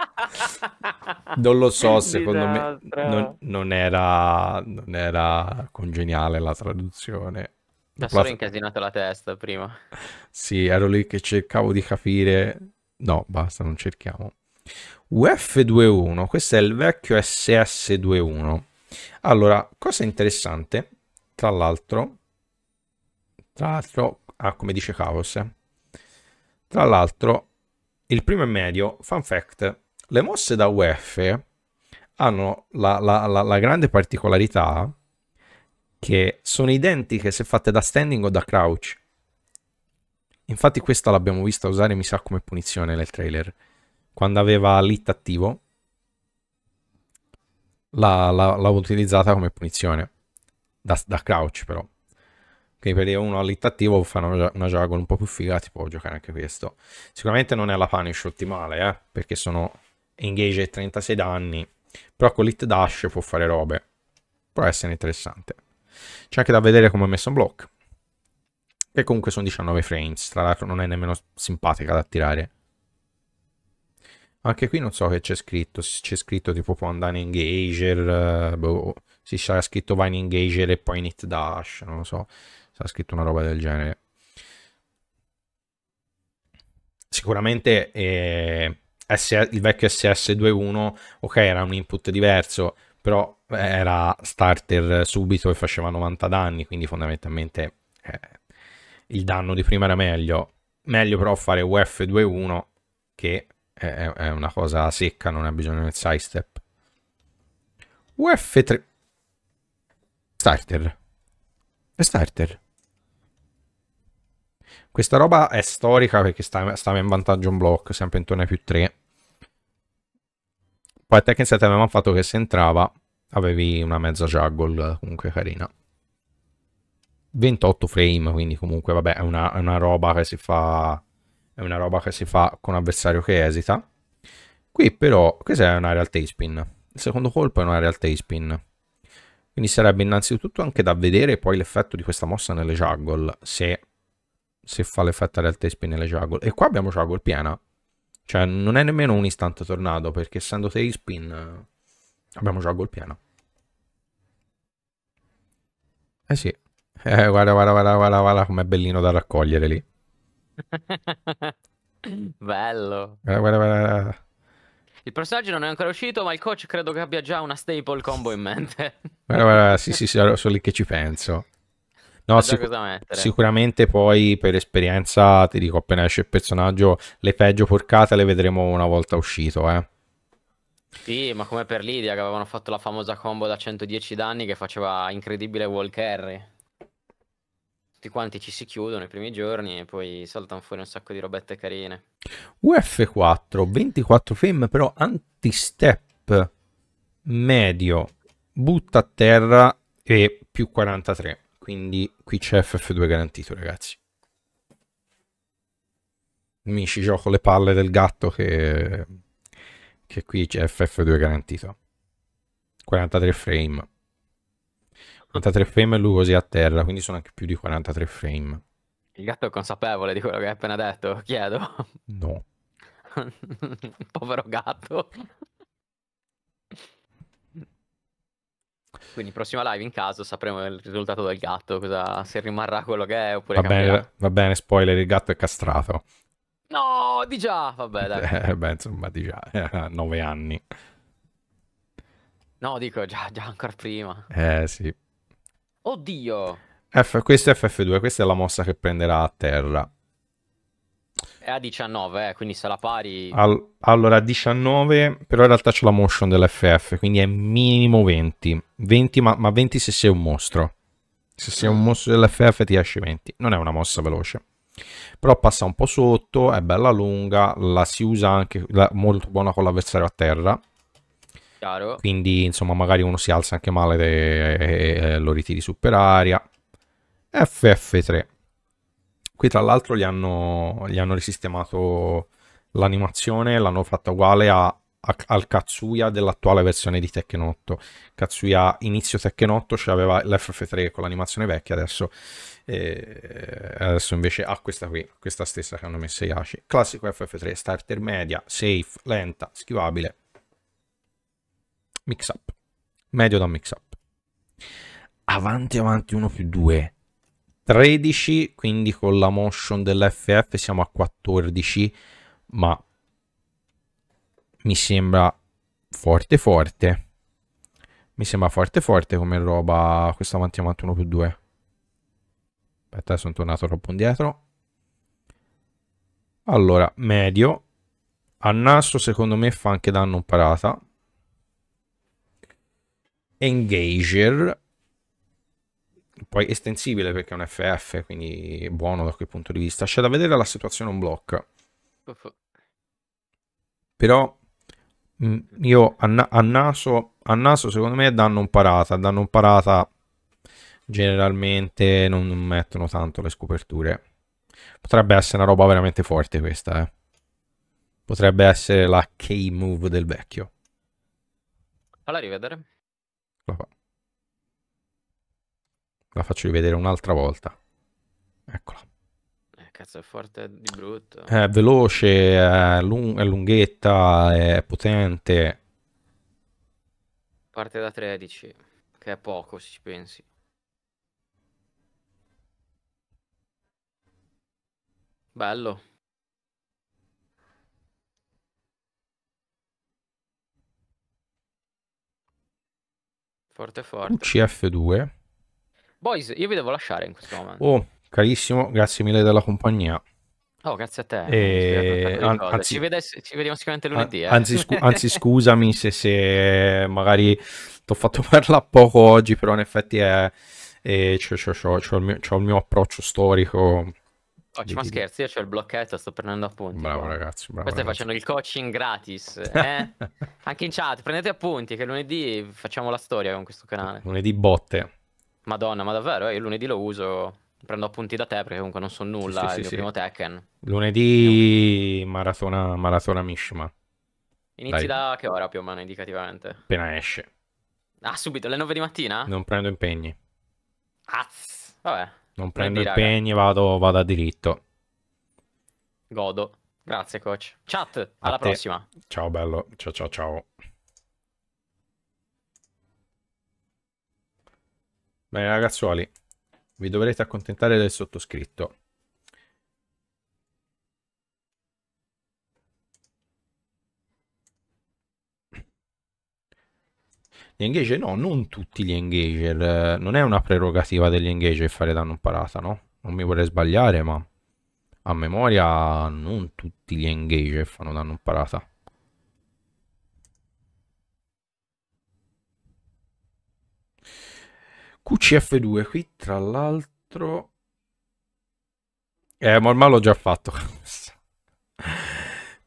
non lo so, secondo me non, non, era, non era congeniale la traduzione. Mi ha solo incasinato la testa prima. Sì, ero lì che cercavo di capire. No, basta, non cerchiamo. UF21, questo è il vecchio SS21. Allora, cosa interessante, tra l'altro, tra l'altro, ah, come dice Chaos, eh. tra l'altro, il primo e medio, fun fact, le mosse da UF hanno la, la, la, la grande particolarità che sono identiche se fatte da standing o da crouch. Infatti questa l'abbiamo vista usare, mi sa, come punizione nel trailer. Quando aveva l'it attivo, l'ha, utilizzata come punizione. Da, da crouch, però. Quindi per dire uno all'ittattivo può fare una, una un po' più figa, si può giocare anche questo. Sicuramente non è la punish ottimale, eh, perché sono engage 36 danni, però con l'It dash può fare robe. Può essere interessante. C'è anche da vedere come è messo un block. Che comunque sono 19 frames, tra l'altro non è nemmeno simpatica da tirare Anche qui non so che c'è scritto, se c'è scritto tipo può andare in engager, eh, boh, si sarà scritto vai in engager e poi in hit dash, non lo so ha scritto una roba del genere. Sicuramente eh, il vecchio SS21, ok, era un input diverso, però era starter subito e faceva 90 danni, quindi fondamentalmente eh, il danno di prima era meglio. Meglio però fare UF21 che è, è una cosa secca, non ha bisogno del sidestep. UF3 starter. È starter. Questa roba è storica perché stava, in vantaggio un block, sempre intorno ai più 3. Poi a Tekken 7 avevamo fatto che se entrava avevi una mezza juggle comunque carina. 28 frame, quindi comunque vabbè è una, è una roba che si fa... È una roba che si fa con avversario che esita. Qui però, questa è una real spin. Il secondo colpo è una real spin. Quindi sarebbe innanzitutto anche da vedere poi l'effetto di questa mossa nelle juggle, se se fa l'effetto real spin nelle juggle. E qua abbiamo juggle piena. Cioè non è nemmeno un istante tornado perché essendo tailspin eh, abbiamo juggle piena. Eh sì. Eh, guarda, guarda, guarda, guarda, guarda com'è bellino da raccogliere lì. Bello. Guarda, guarda, guarda. Il personaggio non è ancora uscito, ma il coach credo che abbia già una staple combo in mente. guarda, guarda, sì, sì, sì, sono lì che ci penso. No, sic- sicuramente poi per esperienza, ti dico, appena esce il personaggio, le peggio porcate le vedremo una volta uscito, eh. Sì, ma come per Lidia che avevano fatto la famosa combo da 110 danni che faceva incredibile wall carry. Tutti quanti ci si chiudono i primi giorni e poi saltano fuori un sacco di robette carine. UF4, 24 frame però anti-step medio, butta a terra e più 43. Quindi qui c'è FF2 garantito, ragazzi. Mi ci gioco le palle del gatto che, che qui c'è FF2 garantito. 43 frame. 43 frame e lui così a terra, quindi sono anche più di 43 frame. Il gatto è consapevole di quello che hai appena detto, chiedo. No. Povero gatto. Quindi prossima live in caso sapremo il risultato del gatto, cosa, se rimarrà quello che è oppure va bene, va bene, spoiler, il gatto è castrato. No, di già, vabbè dai. Eh, beh, insomma, di già, eh, nove anni. No, dico, già, già ancora prima. Eh, sì. Oddio! F, questo è FF2, questa è la mossa che prenderà a terra. È a 19, eh, quindi se la pari... All- allora, 19, però in realtà c'è la motion dell'FF, quindi è minimo 20. 20 ma-, ma 20 se sei un mostro. Se sei un mm. mostro dell'FF ti esce 20. Non è una mossa veloce. Però passa un po' sotto, è bella lunga, la si usa anche, la, molto buona con l'avversario a terra. Chiaro. Quindi, insomma, magari uno si alza anche male e, e, e lo ritiri su per aria. FF3 Qui tra l'altro gli hanno, gli hanno risistemato l'animazione, l'hanno fatta uguale a, a, al Katsuya dell'attuale versione di Tekken 8. Katsuya inizio Tekken 8 c'aveva cioè l'FF3 con l'animazione vecchia, adesso, eh, adesso invece ha questa qui, questa stessa che hanno messo i Yashi. Classico FF3, starter media, safe, lenta, schivabile, mix up, medio da mix up. Avanti avanti 1 più 2 13, quindi con la motion dell'FF siamo a 14, ma mi sembra forte forte. Mi sembra forte forte come roba questa avanti avanti 1 più 2. Aspetta, sono tornato troppo indietro. Allora, medio. A nastro secondo me fa anche danno in parata. Engager poi estensibile perché è un FF, quindi buono da quel punto di vista. C'è da vedere la situazione on block. Però mh, mm, io a, a, naso, a naso secondo me danno un parata, danno un parata generalmente non, non mettono tanto le scoperture. Potrebbe essere una roba veramente forte questa, eh. Potrebbe essere la key move del vecchio. Alla rivedere. La fa. La faccio rivedere un'altra volta. Eccola. Eh, cazzo, è forte di brutto. È veloce, è, lung è lunghetta, è potente. Parte da 13, che è poco se ci pensi. Bello. Forte forte. cf 2 Boys, io vi devo lasciare in questo momento. Oh, carissimo, grazie mille della compagnia. Oh, grazie a te. E... Eh, an- anzi, ci, vedessi, ci, vediamo sicuramente lunedì. An- eh. anzi, scu- anzi, scusami se, se magari ti ho fatto parlare poco oggi, però in effetti è, E c'ho, c'ho, c'ho, c'ho, il mio, c'ho il mio approccio storico Oh, ci ma scherzi, io ho il blocchetto, sto prendendo appunti. Bravo qua. ragazzi, bravo. stai ragazzi. facendo il coaching gratis, eh? Anche in chat, prendete appunti che lunedì facciamo la storia con questo canale. Lunedì botte. Madonna, ma davvero? Eh, io lunedì lo uso. Prendo appunti da te perché comunque non so nulla. Sì, sì, il sì, mio primo Tekken. Lunedì maratona, maratona Mishima. Inizi Dai. da che ora più o meno indicativamente? Appena esce. Ah, subito, alle 9 di mattina? Non prendo impegni. Azz, vabbè. Non prendo lunedì, impegni, vado, vado a diritto. Godo. Grazie coach. Chat, alla prossima. Ciao bello. Ciao ciao ciao. Bene ragazzuoli, vi dovrete accontentare del sottoscritto. Gli engage no, non tutti gli engager, non è una prerogativa degli engage fare danno parata, no? Non mi vorrei sbagliare, ma a memoria non tutti gli engage fanno danno parata. QCF2 qui tra l'altro eh ma ormai l'ho già fatto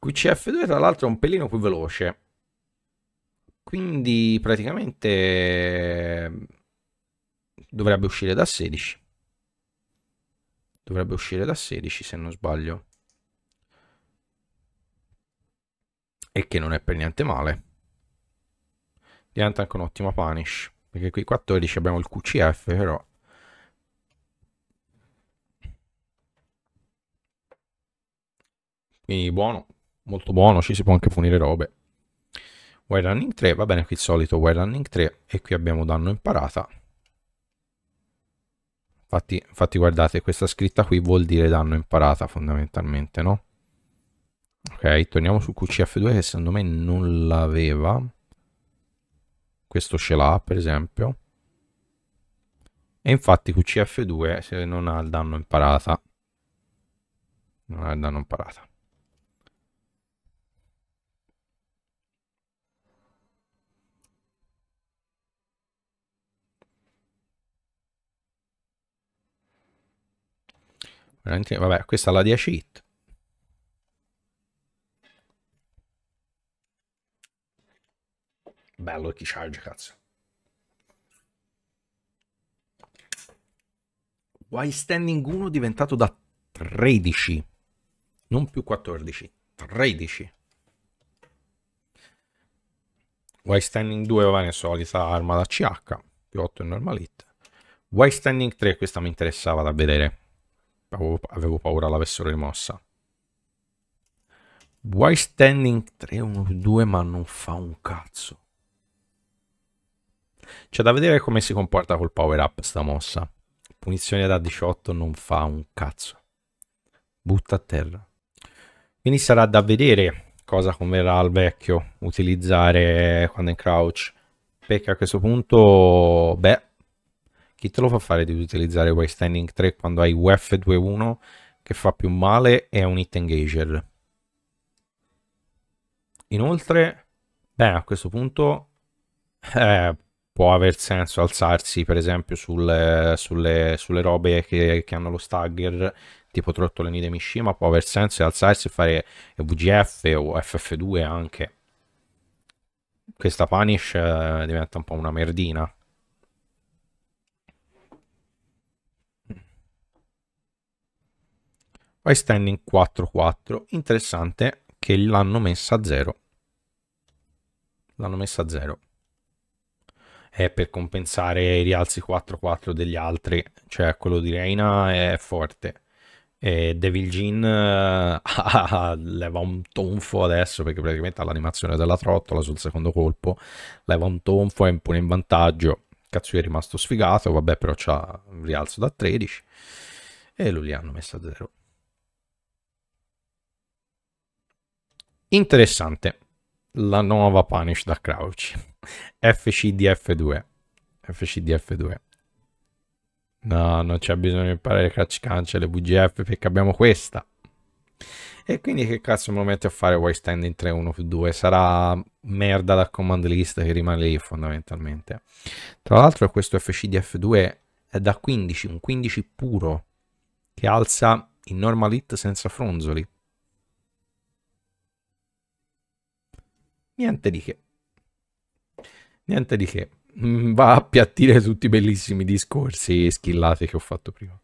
QCF2 tra l'altro è un pelino più veloce quindi praticamente dovrebbe uscire da 16 dovrebbe uscire da 16 se non sbaglio e che non è per niente male diventa anche un'ottima punish perché qui 14 abbiamo il QCF, però... Quindi buono, molto buono, ci si può anche punire robe. While running 3, va bene qui il solito while running 3 e qui abbiamo danno imparata. Infatti, infatti guardate, questa scritta qui vuol dire danno imparata fondamentalmente, no? Ok, torniamo su QCF2 che secondo me non l'aveva questo ce l'ha per esempio e infatti QCF2 se non ha il danno imparata non ha il danno imparata vabbè questa è la 10 hit Bello chi charge, cazzo. Why Standing 1 diventato da 13, non più 14, 13. Why Standing 2 va nella solita arma da CH, più 8 è hit Why Standing 3, questa mi interessava da vedere, avevo, paura l'avessero rimossa. Why Standing 3 1 2 ma non fa un cazzo. C'è da vedere come si comporta col power up sta mossa. Punizione da 18 non fa un cazzo. Butta a terra. Quindi sarà da vedere cosa converrà al vecchio utilizzare quando in crouch. Perché a questo punto, beh, chi te lo fa fare di utilizzare Way Standing 3 quando hai UF 2-1 che fa più male e un hit engager. Inoltre, beh, a questo punto eh, può aver senso alzarsi per esempio sul, sulle, sulle, robe che, che, hanno lo stagger tipo Trottolonide Mishima può aver senso alzarsi e fare VGF o FF2 anche questa punish eh, diventa un po' una merdina poi standing 4-4 interessante che l'hanno messa a 0 l'hanno messa a 0 è per compensare i rialzi 4-4 degli altri, cioè quello di Reina è forte. E Devil Jean eh, leva un tonfo adesso perché praticamente ha l'animazione della trottola sul secondo colpo, leva un tonfo e impone in vantaggio. Cazzo è rimasto sfigato, vabbè però c'ha un rialzo da 13 e lui li hanno messo a 0. Interessante la nuova Punish da Crouch. FCDF2. FCDF2. No, non c'è bisogno di imparare Crouch Cancel e VGF perché abbiamo questa. E quindi che cazzo me lo metti a fare white standing 3-1 su 2? Sarà merda la command list che rimane lì fondamentalmente. Tra l'altro questo FCDF2 è da 15, un 15 puro che alza in normal hit senza fronzoli. Niente di che. Niente di che. Mm, va a appiattire tutti i bellissimi discorsi schillati che ho fatto prima.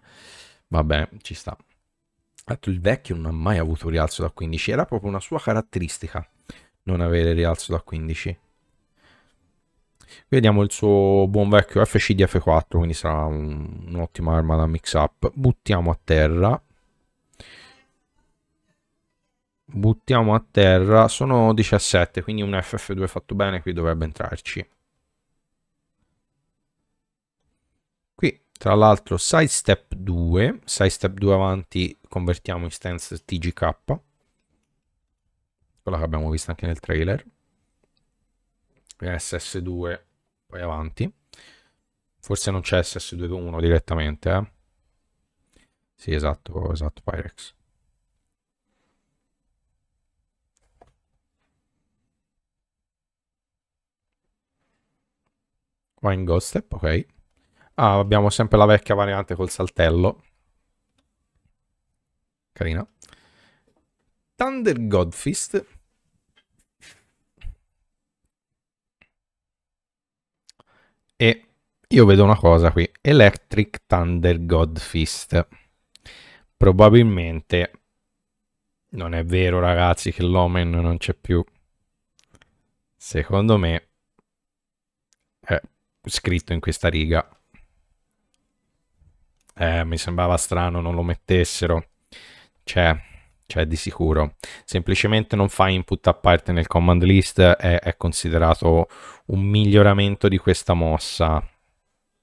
Vabbè, ci sta. Ah, Tanto il vecchio non ha mai avuto un rialzo da 15, era proprio una sua caratteristica non avere rialzo da 15. Vediamo il suo buon vecchio FC di f 4 quindi sarà un'ottima arma da mix up. Buttiamo a terra buttiamo a terra sono 17 quindi un ff2 fatto bene qui dovrebbe entrarci qui tra l'altro side step 2 side step 2 avanti convertiamo in stance tgk quella che abbiamo visto anche nel trailer ss2 poi avanti forse non c'è ss2.1 direttamente eh? sì esatto esatto pyrex Wine Ghost Step, ok. Ah, abbiamo sempre la vecchia variante col saltello. Carina. Thunder Godfist. E io vedo una cosa qui. Electric Thunder Godfist. Probabilmente... Non è vero ragazzi che l'Omen non c'è più. Secondo me... Eh, scritto in questa riga. Eh, mi sembrava strano non lo mettessero. C'è, cioè, c'è cioè, di sicuro. Semplicemente non fa input a parte nel command list, è, è considerato un miglioramento di questa mossa.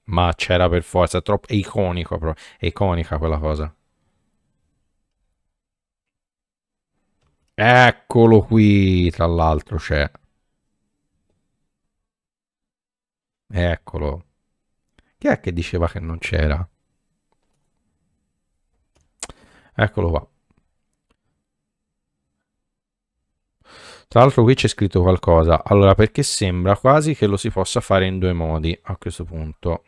Ma c'era per forza, è troppo, è iconico proprio, è iconica quella cosa. Eccolo qui, tra l'altro c'è. Eccolo. Chi è che diceva che non c'era? Eccolo qua. Tra l'altro qui c'è scritto qualcosa. Allora, perché sembra quasi che lo si possa fare in due modi a questo punto.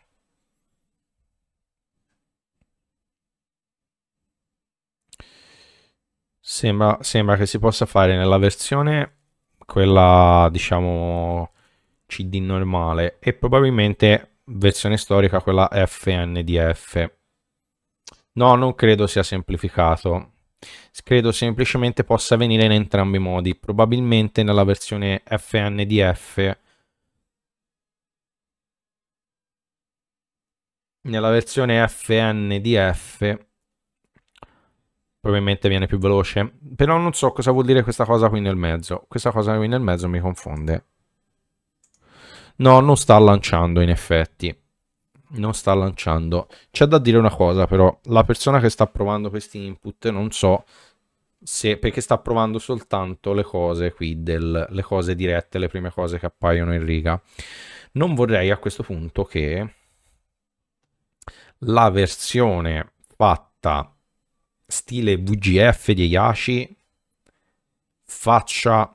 Sembra, sembra che si possa fare nella versione, quella diciamo CD normale e probabilmente versione storica quella FNDF. No, non credo sia semplificato. Credo semplicemente possa venire in entrambi i modi. Probabilmente nella versione FNDF nella versione FNDF probabilmente viene più veloce, però non so cosa vuol dire questa cosa qui nel mezzo. Questa cosa qui nel mezzo mi confonde. No, non sta lanciando in effetti. Non sta lanciando. C'è da dire una cosa però, la persona che sta provando questi input non so se perché sta provando soltanto le cose qui del, le cose dirette, le prime cose che appaiono in riga. Non vorrei a questo punto che la versione fatta stile VGF di Yashi faccia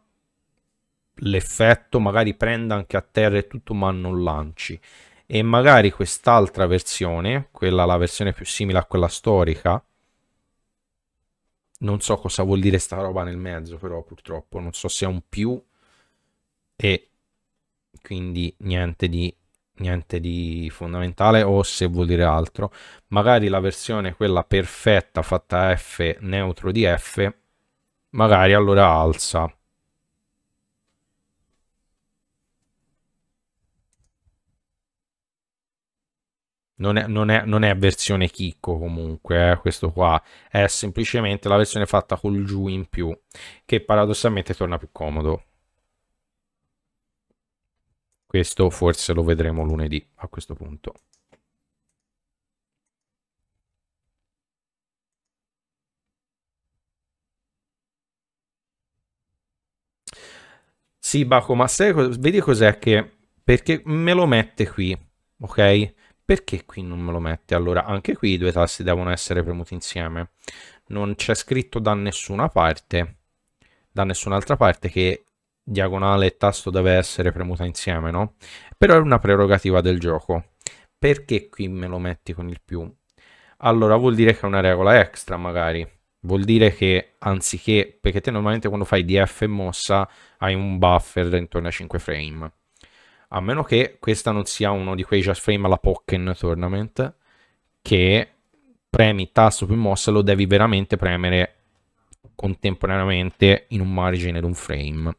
l'effetto magari prenda anche a terra e tutto ma non lanci e magari quest'altra versione quella la versione più simile a quella storica non so cosa vuol dire sta roba nel mezzo però purtroppo non so se è un più e quindi niente di, niente di fondamentale o se vuol dire altro magari la versione quella perfetta fatta f neutro di f magari allora alza Non è, non, è, non è, versione chicco comunque, eh, questo qua è semplicemente la versione fatta col giù in più, che paradossalmente torna più comodo. Questo forse lo vedremo lunedì a questo punto. Sì, Baco, ma sai, vedi cos'è che... Perché me lo mette qui, ok? Perché qui non me lo mette? Allora, anche qui i due tasti devono essere premuti insieme. Non c'è scritto da nessuna parte, da nessun'altra parte, che diagonale e tasto deve essere premuta insieme, no? Però è una prerogativa del gioco. Perché qui me lo metti con il più? Allora, vuol dire che è una regola extra, magari. Vuol dire che, anziché... Perché te normalmente quando fai DF e mossa hai un buffer intorno a 5 frame a meno che questa non sia uno di quei just frame alla Pokken Tournament che premi il tasto più mossa lo devi veramente premere contemporaneamente in un margine di un frame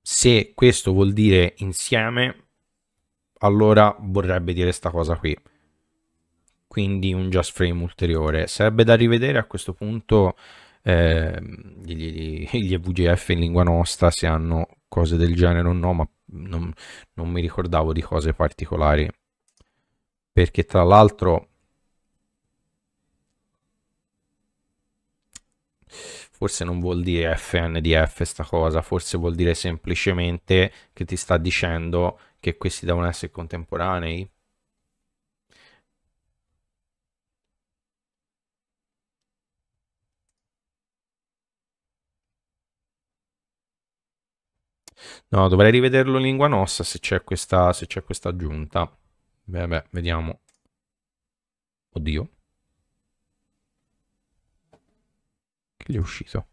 se questo vuol dire insieme allora vorrebbe dire sta cosa qui quindi un just frame ulteriore sarebbe da rivedere a questo punto eh, gli, gli, gli EVGF in lingua nostra se hanno cose del genere o no, ma non, non mi ricordavo di cose particolari. Perché tra l'altro forse non vuol dire FNDF sta cosa, forse vuol dire semplicemente che ti sta dicendo che questi devono essere contemporanei. No, dovrei rivederlo in lingua nostra se c'è questa, se c'è questa aggiunta. Beh, beh, vediamo. Oddio. Che gli è uscito?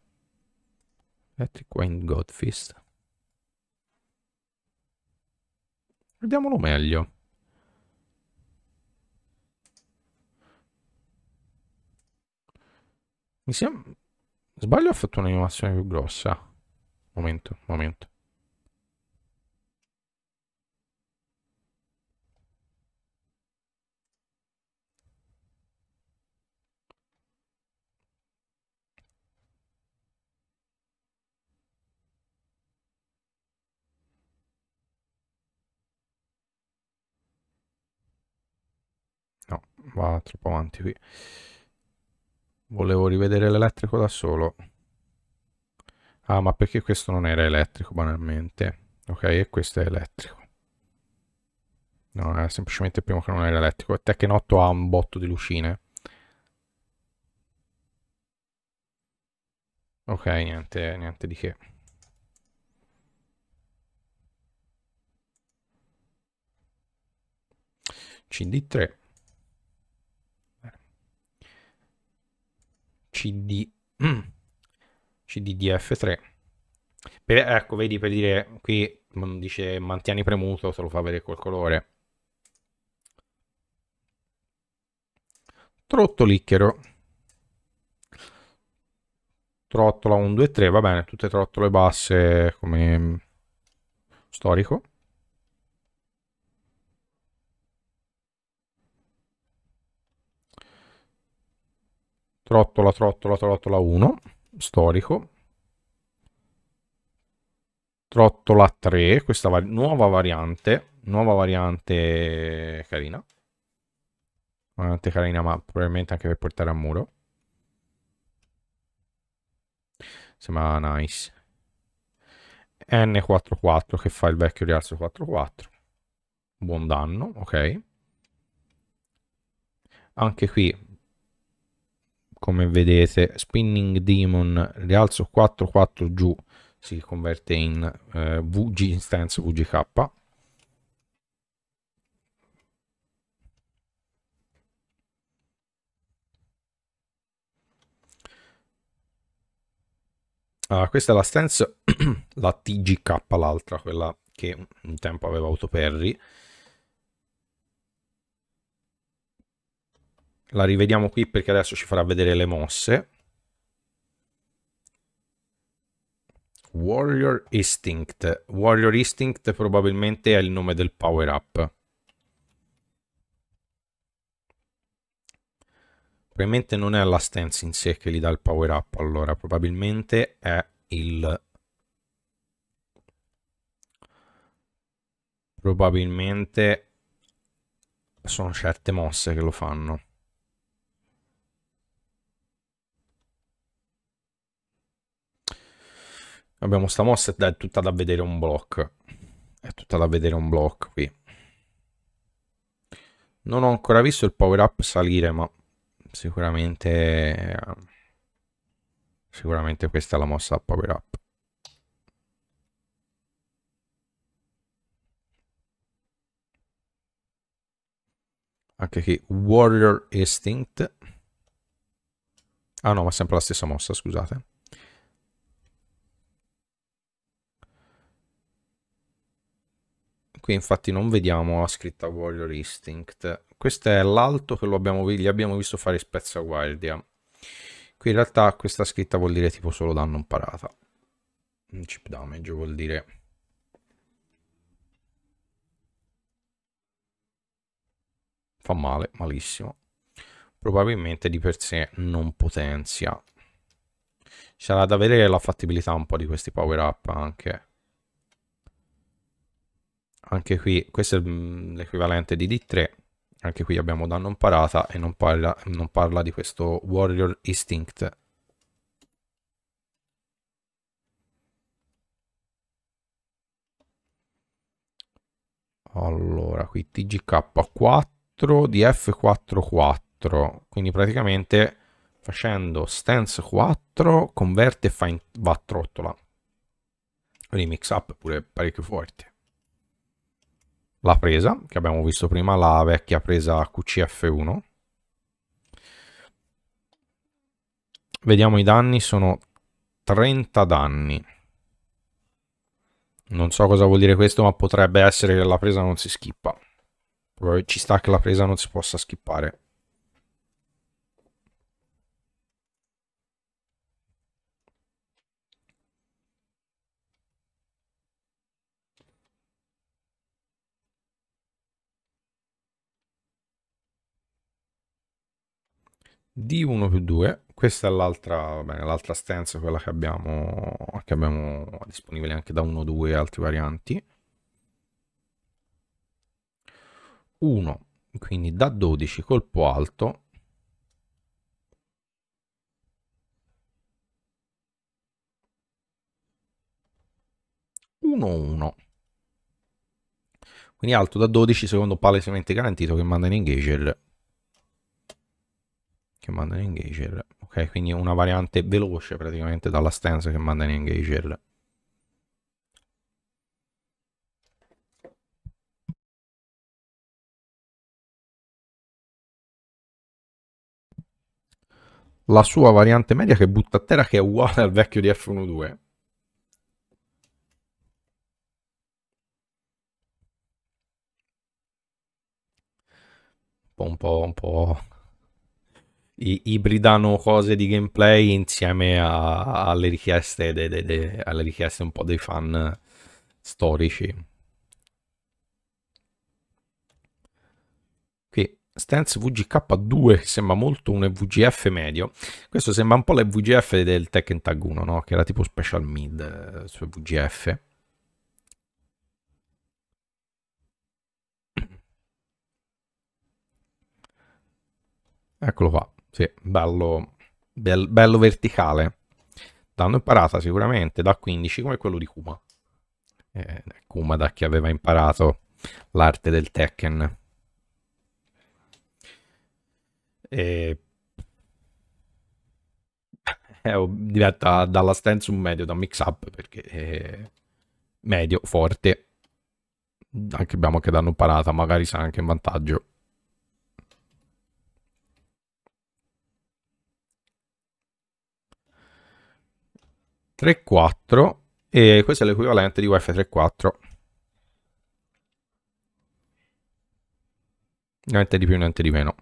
Metti qua in Godfist. Vediamolo meglio. Mi sembra... Sbaglio ho fatto un'animazione più grossa. Momento, momento. va troppo avanti qui volevo rivedere l'elettrico da solo ah ma perché questo non era elettrico banalmente ok e questo è elettrico no è semplicemente il primo che non era elettrico e Tekken 8 ha un botto di lucine ok niente, niente di che cd3 CD, mm. CDDF3. Per, ecco, vedi per dire qui mm, dice mantieni premuto, se lo fa vedere col colore. Trottolicchero. Trottola 1, 2, 3, va bene, tutte trottole basse come mm, storico. trottola trottola trottola 1 storico trottola 3 questa va nuova variante nuova variante carina variante carina ma probabilmente anche per portare a muro sembra nice N44 che fa il vecchio rialzo 44 buon danno ok anche qui come vedete spinning demon rialzo 4 4 giù si converte in eh, vg instance vgk Uh, ah, questa è la stance, la TGK, l'altra, quella che un tempo aveva avuto Perry. la rivediamo qui perché adesso ci farà vedere le mosse. Warrior Instinct. Warrior Instinct probabilmente è il nome del power up. Probabilmente non è la stance in sé che gli dà il power up, allora probabilmente è il... Probabilmente sono certe mosse che lo fanno. Abbiamo sta mossa è tutta da vedere un blocco. È tutta da vedere un blocco qui. Non ho ancora visto il power up salire, ma sicuramente... Sicuramente questa è la mossa power up. anche qui Warrior Instinct. Ah no, ma sempre la stessa mossa, scusate. Qui infatti non vediamo la scritta Warrior Instinct. Questo è l'alto che abbiamo, gli abbiamo visto fare spezza guardia. Qui in realtà questa scritta vuol dire tipo solo danno imparata. Chip damage vuol dire... Fa male, malissimo. Probabilmente di per sé non potenzia. Sarà da vedere la fattibilità un po' di questi power up anche anche qui, questo è mm, l'equivalente di D3, anche qui abbiamo danno imparata e non parla, non parla di questo Warrior Instinct. Allora, qui TGK4 di F44, quindi praticamente facendo stance 4 converte e fa in va trottola. Quindi mix up pure parecchio forte la presa che abbiamo visto prima, la vecchia presa QCF1. Vediamo i danni, sono 30 danni. Non so cosa vuol dire questo, ma potrebbe essere che la presa non si schippa. Ci sta che la presa non si possa skippare. di 1 più 2 questa è l'altra, stanza, quella che abbiamo, che abbiamo disponibile anche da 1, 2 e altri varianti 1 quindi da 12 colpo alto Uno, uno. Quindi alto da 12 secondo palesemente garantito che manda in engager che manda in engager. Ok, quindi una variante veloce praticamente dalla stanza che manda in engager. La sua variante media che butta a terra che è uguale al vecchio di F12. un po', un po' ibridano cose di gameplay insieme a, alle, richieste de, de, de, alle richieste un po' dei fan storici. Qui Stance VGK2 sembra molto un VGF medio. Questo sembra un po' l'EVGF del Tekken Tag 1, no? che era tipo special mid eh, su VGF. Eccolo qua. Sì, bello, bel, bello verticale. Danno imparata sicuramente da 15 come quello di Kuma. Eh, Kuma da chi aveva imparato l'arte del Tekken. E... Eh, diventa dalla stance un medio da mix up perché è medio, forte. Anche abbiamo che danno imparata, magari sarà anche in vantaggio. 3.4 e questo è l'equivalente di UF 3.4. Niente di più, niente di meno.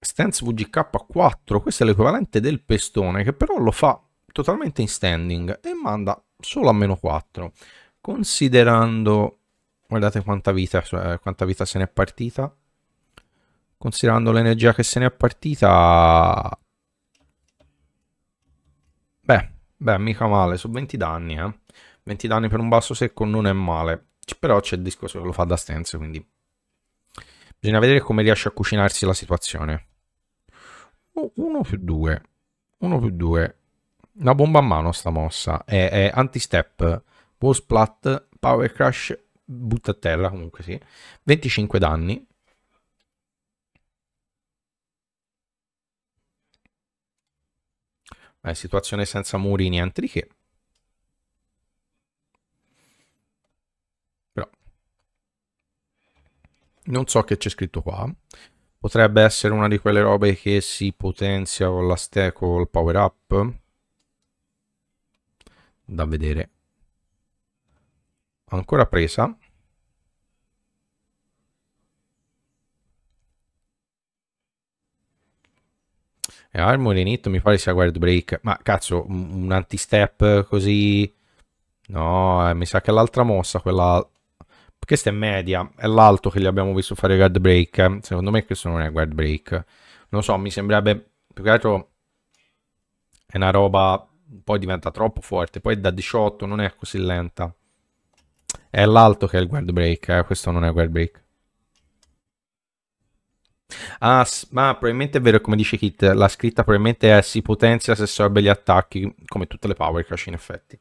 Stance VGK 4, questo è l'equivalente del pestone che però lo fa totalmente in standing e manda solo a meno 4. Considerando, guardate quanta vita, cioè, quanta vita se n'è partita, considerando l'energia che se n'è partita Beh, beh, mica male, sono 20 danni, eh. 20 danni per un basso secco non è male, però c'è il discorso che lo fa da stance, quindi... Bisogna vedere come riesce a cucinarsi la situazione. 1 più 2, 1 più 2. Una bomba a mano sta mossa, è, è anti-step, wall splat, power crash, butta a terra comunque sì, 25 danni, Eh, situazione senza muri, niente di che. Però. Non so che c'è scritto qua. Potrebbe essere una di quelle robe che si potenzia con la stack o il power up. Da vedere. Ancora presa. E Armor Init mi pare sia guard break. Ma cazzo, un anti-step così... No, eh, mi sa che l'altra mossa, quella... Questa è media, è l'alto che gli abbiamo visto fare guard break. Eh, secondo me questo non è guard break. Non so, mi sembrerebbe... Più che altro è una roba... Poi diventa troppo forte. Poi da 18 non è così lenta. È l'alto che è il guard break, eh. questo non è guard break. Ah, ma probabilmente è vero, come dice Kit, la scritta probabilmente è si potenzia se sorbe gli attacchi, come tutte le power crash in effetti.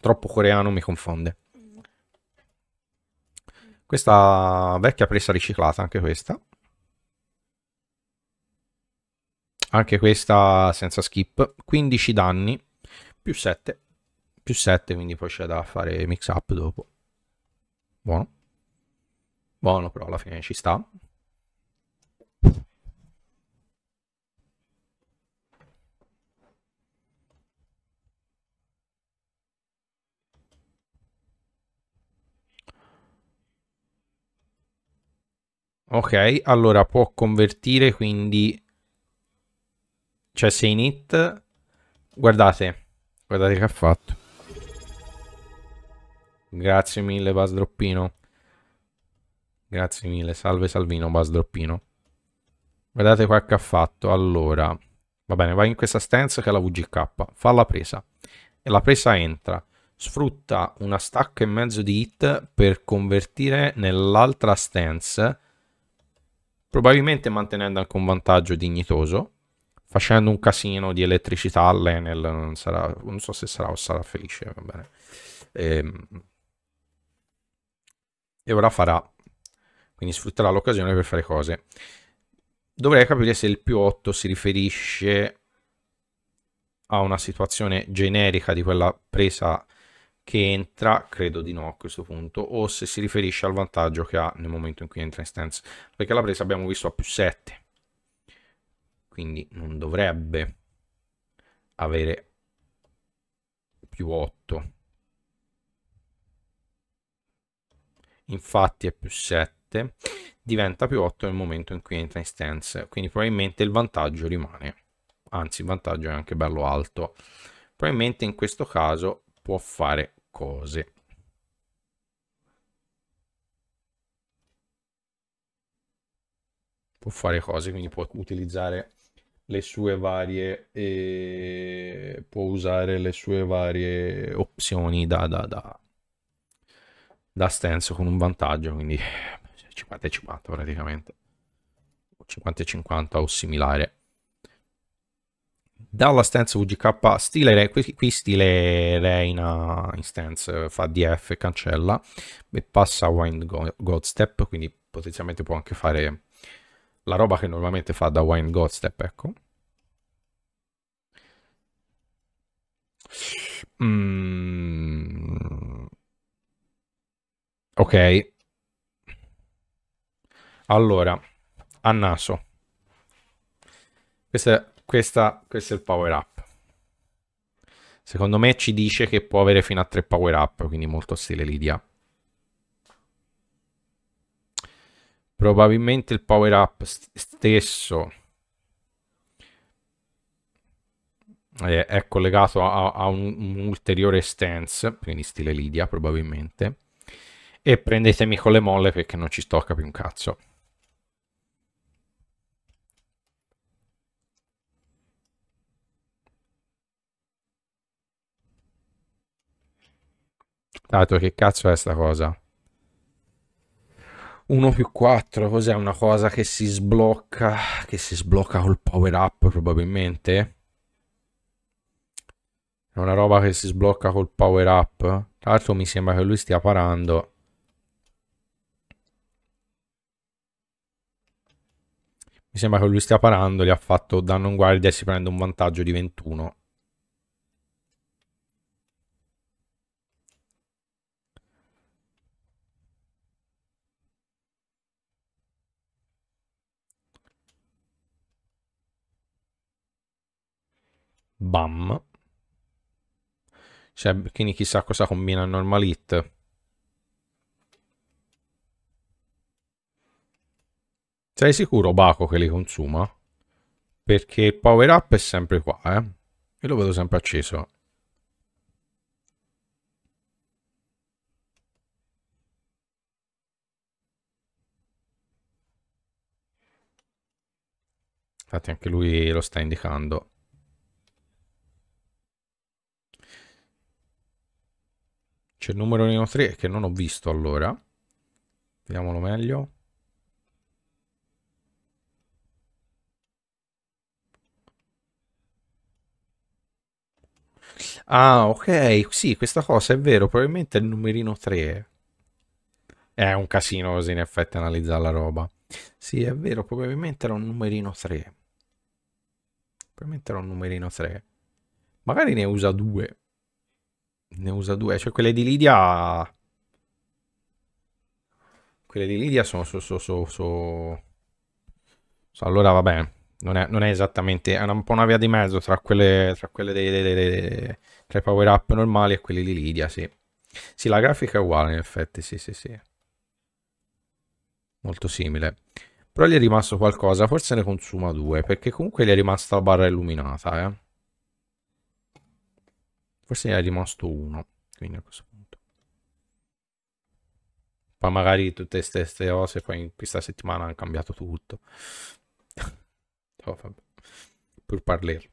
Troppo coreano mi confonde. Questa vecchia presa riciclata, anche questa. Anche questa senza skip. 15 danni, più 7. Più 7, quindi poi c'è da fare mix up dopo. Buono. Buono, però alla fine ci sta. Ok, allora può convertire quindi... Cioè se in hit... Guardate, guardate che ha fatto. Grazie mille Basdroppino. Grazie mille, salve Salvino Basdroppino. Guardate qua che ha fatto. Allora, va bene, vai in questa stance che è la VGK. Fa la presa. E la presa entra. Sfrutta una stacca e mezzo di hit per convertire nell'altra stance probabilmente mantenendo anche un vantaggio dignitoso, facendo un casino di elettricità all'Enel, non, sarà, non so se sarà o sarà felice, va bene. E, ehm, e ora farà, quindi sfrutterà l'occasione per fare cose. Dovrei capire se il più 8 si riferisce a una situazione generica di quella presa che entra, credo di no a questo punto, o se si riferisce al vantaggio che ha nel momento in cui entra in stance, perché la presa abbiamo visto a più 7, quindi non dovrebbe avere più 8. Infatti è più 7, diventa più 8 nel momento in cui entra in stance, quindi probabilmente il vantaggio rimane, anzi il vantaggio è anche bello alto. Probabilmente in questo caso può fare cose. Può fare cose, quindi può utilizzare le sue varie eh, può usare le sue varie opzioni da, da, da, da stance con un vantaggio, quindi 50 50 praticamente. 50 50 o similare dalla stance VGK stile re, qui, qui stile reina in stance eh, fa DF cancella e passa wind god step quindi potenzialmente può anche fare la roba che normalmente fa da wind god step ecco mm. ok allora a naso questa questa, questo è il power up. Secondo me ci dice che può avere fino a 3 power up, quindi molto stile Lidia. Probabilmente il power up st stesso è, eh, è collegato a, a un, un, ulteriore stance, quindi stile Lidia probabilmente. E prendetemi con le molle perché non ci sto più un cazzo. portato, che cazzo è sta cosa? 1 più 4, cos'è una cosa che si sblocca, che si sblocca col power up probabilmente? È una roba che si sblocca col power up? Tra l'altro mi sembra che lui stia parando. Mi sembra che lui stia parando, gli ha fatto danno un guardia e si prende un vantaggio di 21. Bam. Cioè, quindi chissà cosa combina normal hit. Sei sicuro, Baco, che li consuma? Perché il power up è sempre qua, eh? E lo vedo sempre acceso. Infatti anche lui lo sta indicando. C'è il numerino 3 che non ho visto allora. Vediamolo meglio. Ah, ok, sì, questa cosa è vero, probabilmente è il numerino 3. È un casino così in effetti analizzare la roba. Sì, è vero, probabilmente era un numerino 3. Probabilmente era un numerino 3. Magari ne usa due. Ne usa due. Cioè, quelle di Lidia... Quelle di Lidia sono... su. su, su, su... so... Allora, vabbè. Non è, non è, esattamente... È un po' una via di mezzo tra quelle, tra quelle dei, dei, dei, tra i power-up normali e quelli di Lidia, sì. Sì, la grafica è uguale, in effetti, sì, sì, sì. Molto simile. Però gli è rimasto qualcosa, forse ne consuma due, perché comunque gli è rimasta la barra illuminata, eh. Forse ne è rimasto uno, quindi a questo punto. Poi magari tutte queste cose, poi in questa settimana hanno cambiato tutto. oh, vabbè. Pur parlare.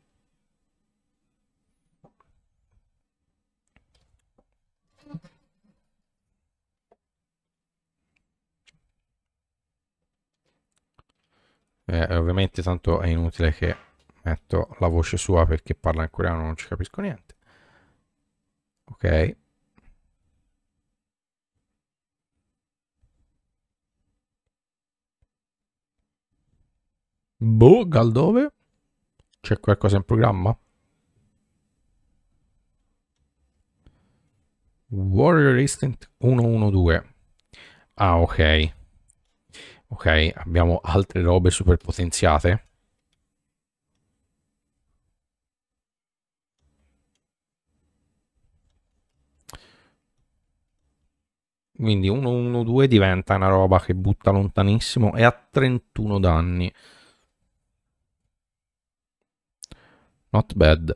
Eh, ovviamente tanto è inutile che metto la voce sua perché parla in coreano, non ci capisco niente ok boh Galdove c'è qualcosa in programma Warrior Instinct 112 ah ok ok abbiamo altre robe super potenziate Quindi 1-1-2 diventa una roba che butta lontanissimo e ha 31 danni. Not bad.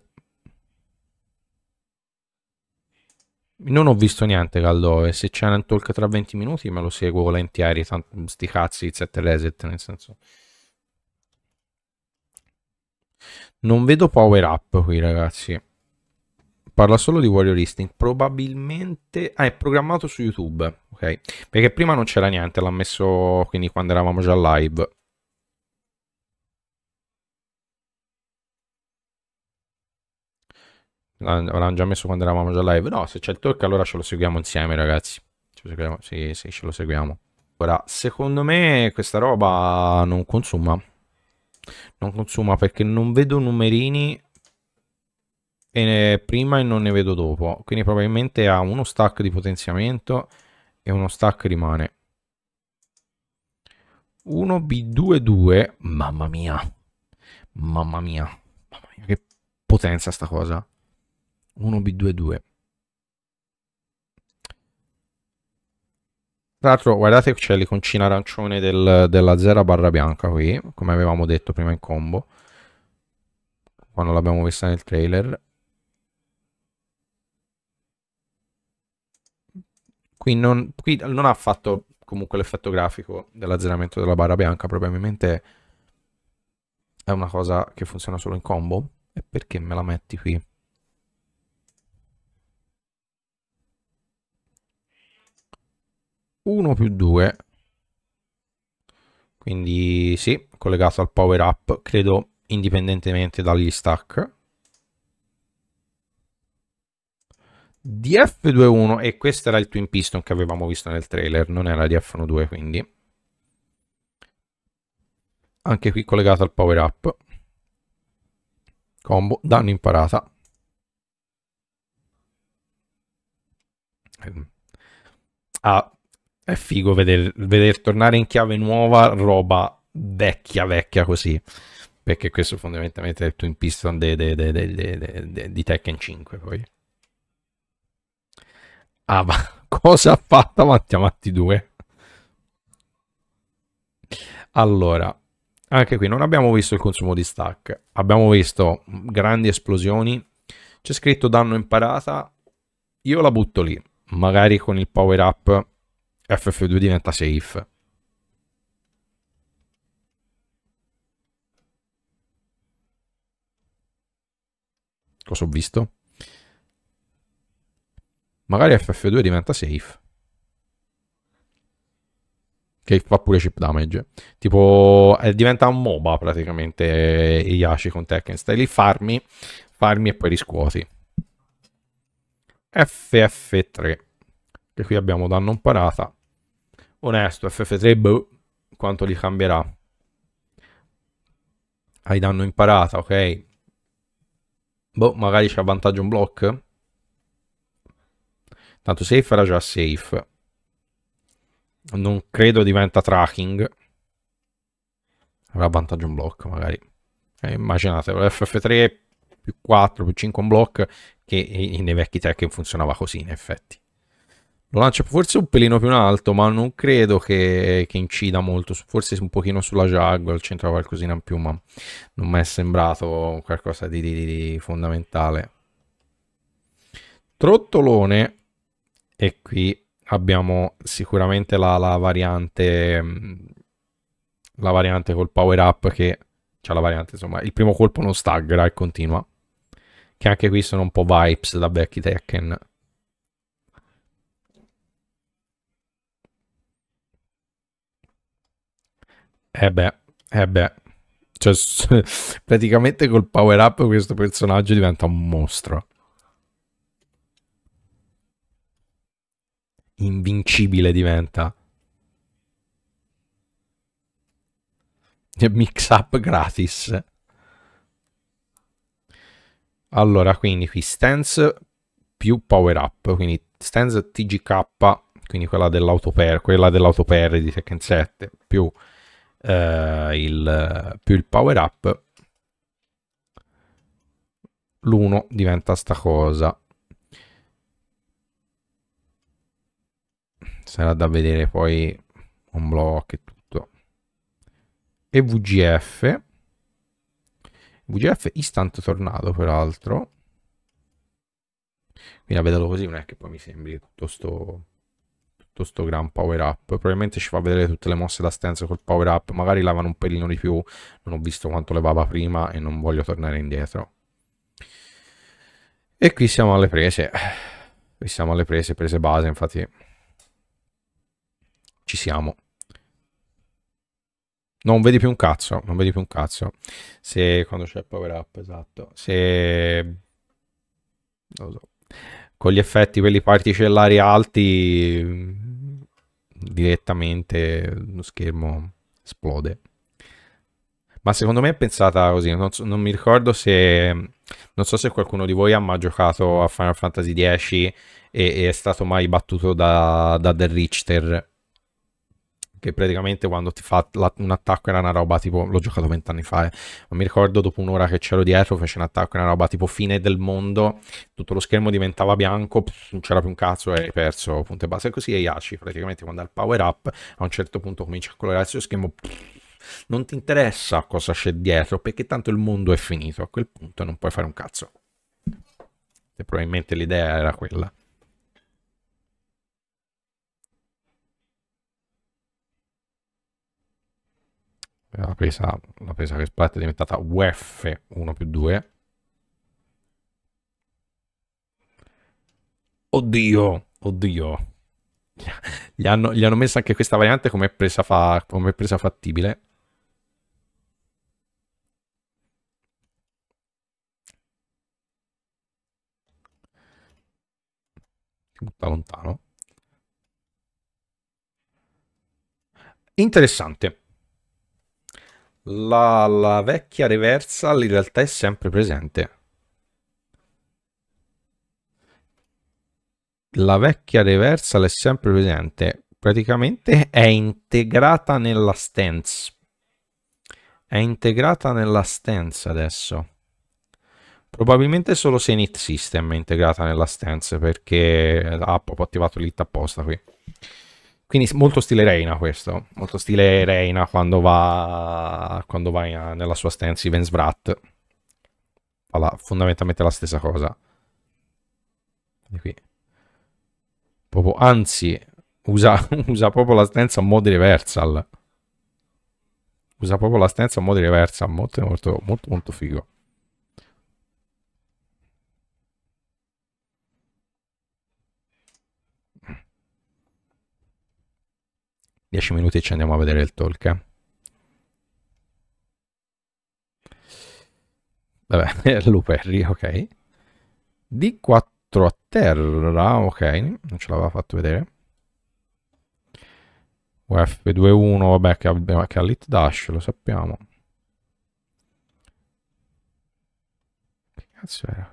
Non ho visto niente Caldo e se c'è un talk tra 20 minuti me lo seguo volentieri, tanto, sti cazzi, set reset, nel senso... Non vedo power up qui ragazzi parla solo di Warrior Listing. Probabilmente ah, è programmato su YouTube, ok? Perché prima non c'era niente, l'ha messo quindi quando eravamo già live. L'hanno già messo quando eravamo già live. No, se c'è il talk allora ce lo seguiamo insieme, ragazzi. Ci seguiamo, sì, sì, ce lo seguiamo. Ora, secondo me questa roba non consuma. Non consuma perché non vedo numerini e ne, prima e non ne vedo dopo quindi probabilmente ha uno stack di potenziamento e uno stack rimane 1 B22 mamma mia mamma mia mamma mia che potenza sta cosa 1 B22 Tra l'altro, guardate, c'è l'iconcina arancione del, della 0 barra bianca qui, come avevamo detto prima in combo, quando l'abbiamo vista nel trailer. Qui non, qui non ha fatto comunque l'effetto grafico dell'azzeramento della barra bianca, probabilmente è una cosa che funziona solo in combo. E perché me la metti qui? Uno più due. Quindi sì, collegato al power up, credo indipendentemente dagli stack. DF21 e questo era il Twin Piston che avevamo visto nel trailer, non era DF12 quindi. Anche qui collegato al power up. Combo, danno imparata. Ehm. Ah, è figo vedere veder tornare in chiave nuova roba vecchia vecchia così perché questo fondamentalmente è il Twin Piston di Tekken 5 poi Ah, ma cosa ha fatto avanti a Matti 2? Allora, anche qui non abbiamo visto il consumo di stack, abbiamo visto grandi esplosioni, c'è scritto danno imparata, io la butto lì, magari con il power up FF2 diventa safe. Cosa ho visto? Magari FF2 diventa safe. Che fa pure chip damage. Tipo, eh, diventa un MOBA praticamente Iaci eh, con Tekken. Stai lì, farmi, farmi e poi riscuoti. FF3. Che qui abbiamo danno imparata. Onesto, FF3, boh, quanto li cambierà. Hai danno imparata, ok? Boh, magari c'è vantaggio un block? Tanto safe era già safe. Non credo diventa tracking. Avrà vantaggio un blocco magari. Eh, immaginate, FF3 più 4 più 5 un block che nei vecchi tech funzionava così in effetti. Lo lancio forse un pelino più in alto, ma non credo che, che incida molto, forse un pochino sulla Jaguar, c'entra qualcosina in più, ma non mi è sembrato qualcosa di, di, di fondamentale. Trottolone e qui abbiamo sicuramente la, la, variante mm, la variante col power up che cioè la variante insomma il primo colpo non staggera e continua che anche qui sono un po' vibes da vecchi Tekken e eh beh eh beh cioè praticamente col power up questo personaggio diventa un mostro invincibile diventa. Mix up gratis. Allora, quindi qui stance più power up, quindi stance TGK, quindi quella dell'autoper, quella dell'autoper di Tekken 7, più, eh, il, più il power up, l'uno diventa sta cosa. sarà da vedere poi un block e tutto e VGF VGF instant tornato peraltro quindi a vederlo così non è che poi mi sembri tutto sto tutto sto gran power up probabilmente ci fa vedere tutte le mosse da stanza col power up magari lavano un pelino di più non ho visto quanto levava prima e non voglio tornare indietro e qui siamo alle prese qui siamo alle prese prese base infatti ci siamo. Non vedi più un cazzo, non vedi più un cazzo. Se quando c'è power up, esatto. Se... Non lo so. Con gli effetti, quelli particellari alti, mm, direttamente lo schermo esplode. Ma secondo me è pensata così, non, so, non mi ricordo se... Non so se qualcuno di voi ha mai giocato a Final Fantasy X e, e è stato mai battuto da, da The Richter che praticamente quando ti fa un attacco era una roba tipo, l'ho giocato vent'anni fa, eh, ma mi ricordo dopo un'ora che c'ero dietro fece un attacco, era una roba tipo fine del mondo, tutto lo schermo diventava bianco, pff, non c'era più un cazzo e hai perso punte e E così è Yashi, praticamente quando ha il power up a un certo punto comincia a colorare il suo schermo, pff, non ti interessa cosa c'è dietro perché tanto il mondo è finito, a quel punto non puoi fare un cazzo. E probabilmente l'idea era quella. Eh, la presa, la presa resplat è diventata UF 1 più 2 oddio oddio gli hanno, gli hanno messo anche questa variante come presa, fa, come presa fattibile si butta lontano interessante la, la vecchia reversal in realtà è sempre presente. La vecchia reversal è sempre presente. Praticamente è integrata nella stance. È integrata nella stance adesso. Probabilmente solo se Init System è integrata nella stance perché ha ah, proprio attivato l'it apposta qui. Quindi molto stile Reina questo, molto stile Reina quando va, quando va in, nella sua stance Evans Brat. Fa la, fondamentalmente la stessa cosa. E qui. Proprio, anzi, usa, usa proprio la stance a modi reversal. Usa proprio la stance a modi reversal, molto, molto, molto, molto figo. 10 minuti e ci andiamo a vedere il talk. Eh? Vabbè, Luperri, ok. D4 a terra, ok, non ce l'aveva fatto vedere. UF21, vabbè, che ha, che ha lit dash, lo sappiamo. Che cazzo era?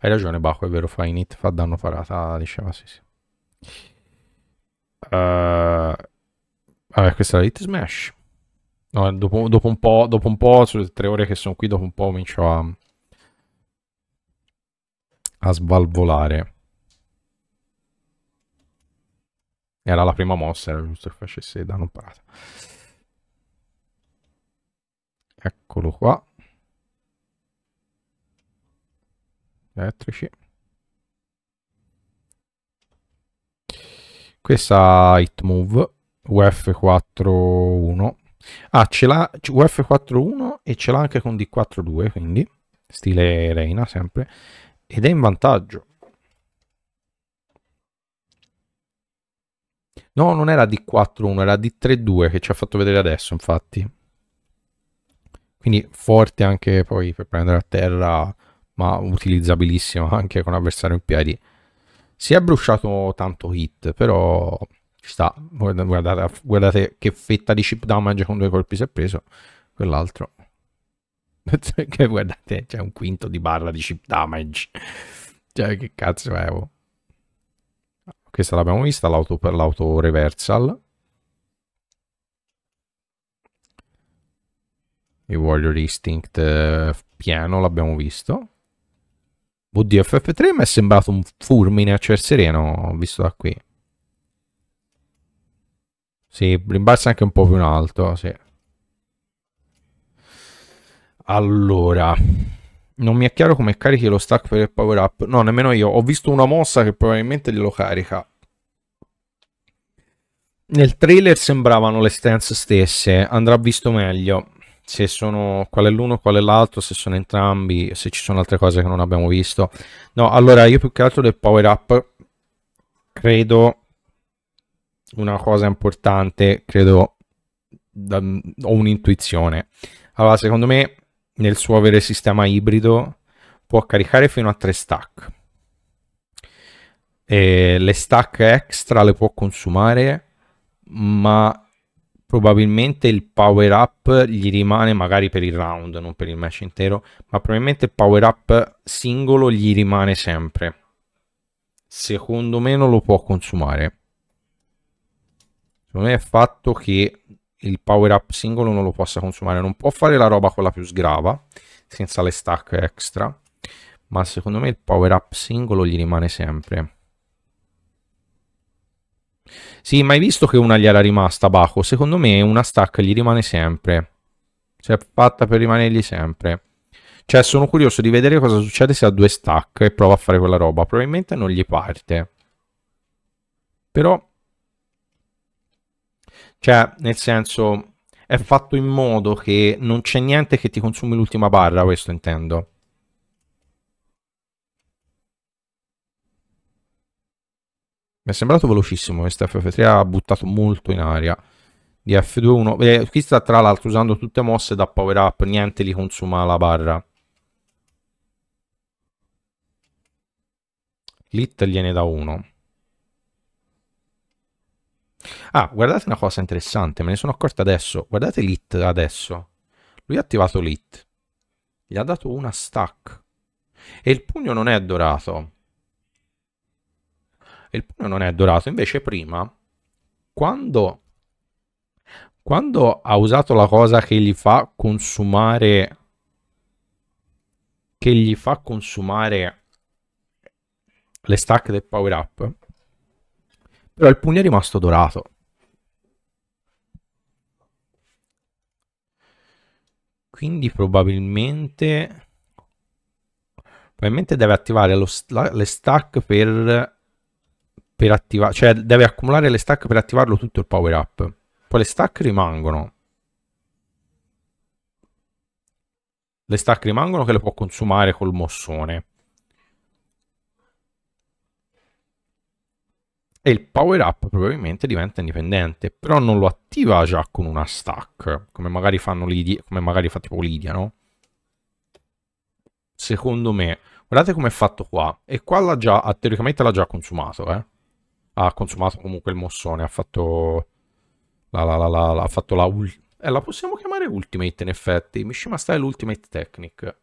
Hai ragione, Baco, è vero, fa init, fa danno parata, diceva, sì, sì. Uh, vabbè, questa è la hit smash. No, dopo, dopo, un po', dopo un po', sulle tre ore che sono qui, dopo un po' comincio a, a svalvolare. Era la prima mossa, era giusto che facesse danno parata. Eccolo qua. elettrici eh, questa hit move UF41 ah ce l'ha UF41 e ce l'ha anche con D42 quindi stile Reina sempre ed è in vantaggio no non era D41 era D32 che ci ha fatto vedere adesso infatti quindi forte anche poi per prendere a terra ma utilizzabilissima anche con avversario in piedi. Si è bruciato tanto hit, però ci sta. Guardate, guardate che fetta di chip damage con due colpi si è preso. Quell'altro. che guardate, c'è un quinto di barra di chip damage. cioè, che cazzo è? Oh. Questa l'abbiamo vista, l'auto per l'auto reversal. Il Warrior Instinct eh, pieno l'abbiamo visto. Oddio, FF3 mi è sembrato un fulmine a ciel sereno, visto da qui. Sì, rimbalza anche un po' più in alto, sì. Allora, non mi è chiaro come carichi lo stack per il power up. No, nemmeno io. Ho visto una mossa che probabilmente glielo carica. Nel trailer sembravano le stance stesse, andrà visto meglio se sono qual è l'uno, qual è l'altro, se sono entrambi, se ci sono altre cose che non abbiamo visto. No, allora io più che altro del power up credo una cosa importante, credo da, ho un'intuizione. Allora, secondo me nel suo avere sistema ibrido può caricare fino a tre stack. E le stack extra le può consumare, ma probabilmente il power up gli rimane magari per il round, non per il match intero, ma probabilmente il power up singolo gli rimane sempre. Secondo me non lo può consumare. Secondo me è fatto che il power up singolo non lo possa consumare, non può fare la roba quella più sgrava, senza le stack extra, ma secondo me il power up singolo gli rimane sempre. Sì, ma hai visto che una gli era rimasta, Baco? Secondo me una stack gli rimane sempre. Si è cioè, fatta per rimanergli sempre. Cioè, sono curioso di vedere cosa succede se ha due stack e prova a fare quella roba. Probabilmente non gli parte. Però... Cioè, nel senso, è fatto in modo che non c'è niente che ti consumi l'ultima barra, questo intendo. Mi è sembrato velocissimo questo FF3, ha buttato molto in aria. Di F2-1, qui eh, sta tra l'altro usando tutte mosse da power up, niente li consuma la barra. l'hit gliene da 1. Ah, guardate una cosa interessante, me ne sono accorto adesso. Guardate l'hit adesso. Lui ha attivato l'hit Gli ha dato una stack. E il pugno non è dorato il pugno non è dorato. Invece prima, quando, quando ha usato la cosa che gli fa consumare... Che gli fa consumare le stack del power up. Però il pugno è rimasto dorato. Quindi probabilmente... Probabilmente deve attivare lo, la, le stack per per attivare, cioè deve accumulare le stack per attivarlo tutto il power up. Poi le stack rimangono. Le stack rimangono che le può consumare col mossone. e il power up probabilmente diventa indipendente, però non lo attiva già con una stack, come magari fanno Lidia, come magari fa tipo Lidia, no? Secondo me, guardate come è fatto qua, e qua l'ha già, teoricamente l'ha già consumato, eh? ha consumato comunque il mossone, ha fatto la, la, la, la ha fatto la, eh, la possiamo chiamare Ultimate in effetti, Mishima Style Ultimate Technic.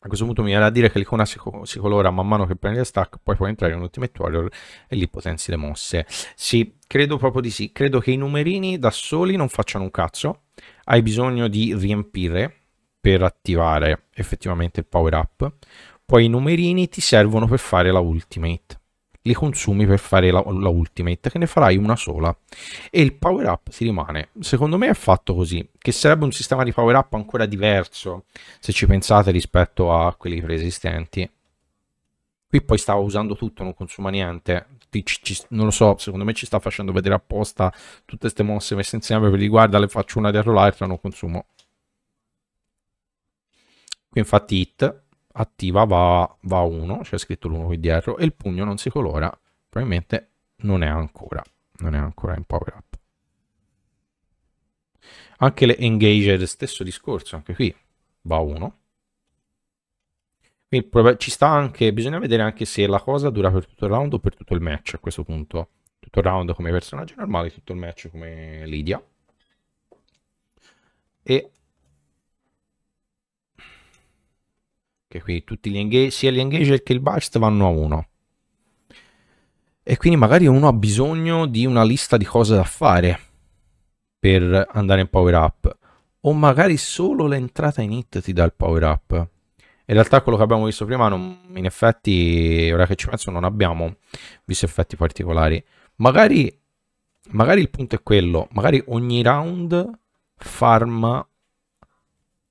A questo punto mi viene a dire che l'icona si, co si, colora man mano che prendi la stack, poi puoi entrare in Ultimate Warrior e lì potenzi le mosse. Sì, credo proprio di sì. Credo che i numerini da soli non facciano un cazzo. Hai bisogno di riempire per attivare effettivamente il power up. Poi i numerini ti servono per fare la ultimate. Li consumi per fare la, la ultimate, che ne farai una sola. E il power up si rimane. Secondo me è fatto così, che sarebbe un sistema di power up ancora diverso, se ci pensate rispetto a quelli preesistenti. Qui poi stavo usando tutto, non consuma niente. non lo so, secondo me ci sta facendo vedere apposta tutte queste mosse messe insieme per riguarda le faccio una dietro l'altra, non consumo. Qui infatti hit, attiva va, va 1, c'è scritto l'1 qui dietro, e il pugno non si colora, probabilmente non è ancora, non è ancora in power up. Anche le engager, stesso discorso, anche qui va 1. ci sta anche, bisogna vedere anche se la cosa dura per tutto il round o per tutto il match a questo punto. Tutto il round come personaggio normale, tutto il match come Lidia. E perché qui tutti gli engage, sia gli engager che il burst vanno a 1 e quindi magari uno ha bisogno di una lista di cose da fare per andare in power up o magari solo l'entrata in hit ti dà il power up in realtà quello che abbiamo visto prima non, in effetti ora che ci penso non abbiamo visto effetti particolari magari, magari il punto è quello magari ogni round farma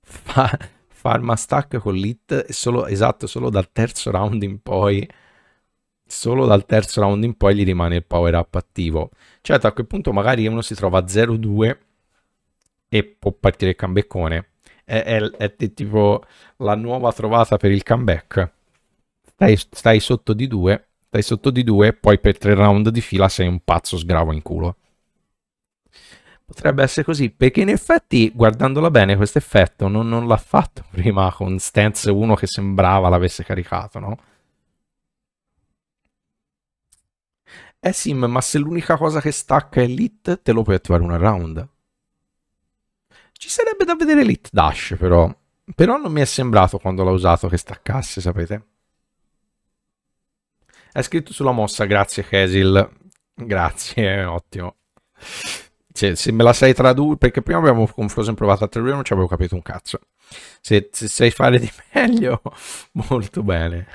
fa, farma stack con l'hit solo, esatto, solo dal terzo round in poi solo dal terzo round in poi gli rimane il power up attivo. Certo, a quel punto magari uno si trova 0-2 e può partire il comebackone. È, è, è, è, tipo la nuova trovata per il comeback. Stai, stai sotto di 2, stai sotto di 2, poi per 3 round di fila sei un pazzo sgravo in culo. Potrebbe essere così, perché in effetti, guardandola bene, questo effetto non, non l'ha fatto prima con Stance 1 che sembrava l'avesse caricato, no? Eh sim ma se l'unica cosa che stacca è l'hit, te lo puoi attivare una round. Ci sarebbe da vedere l'hit dash, però. Però non mi è sembrato quando l'ha usato che staccasse, sapete? È scritto sulla mossa, grazie Kesil. Grazie, ottimo se, cioè, se me la sai tradurre, perché prima abbiamo confuso e provato a tradurre, non ci avevo capito un cazzo. Se, se sai fare di meglio, molto bene.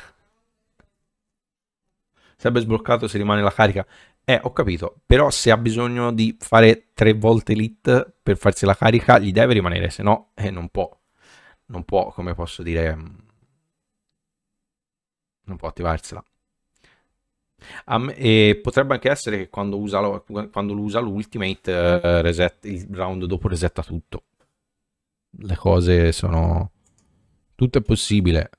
Sarebbe sbloccato se rimane la carica. Eh, ho capito, però se ha bisogno di fare tre volte l'hit per farsi la carica, gli deve rimanere, se no eh, non può. Non può, come posso dire, mm, non può attivarsela. Um, e potrebbe anche essere che quando, usa lo, quando lo usa l'ultimate, eh, reset, il round dopo resetta tutto. Le cose sono... Tutto è possibile.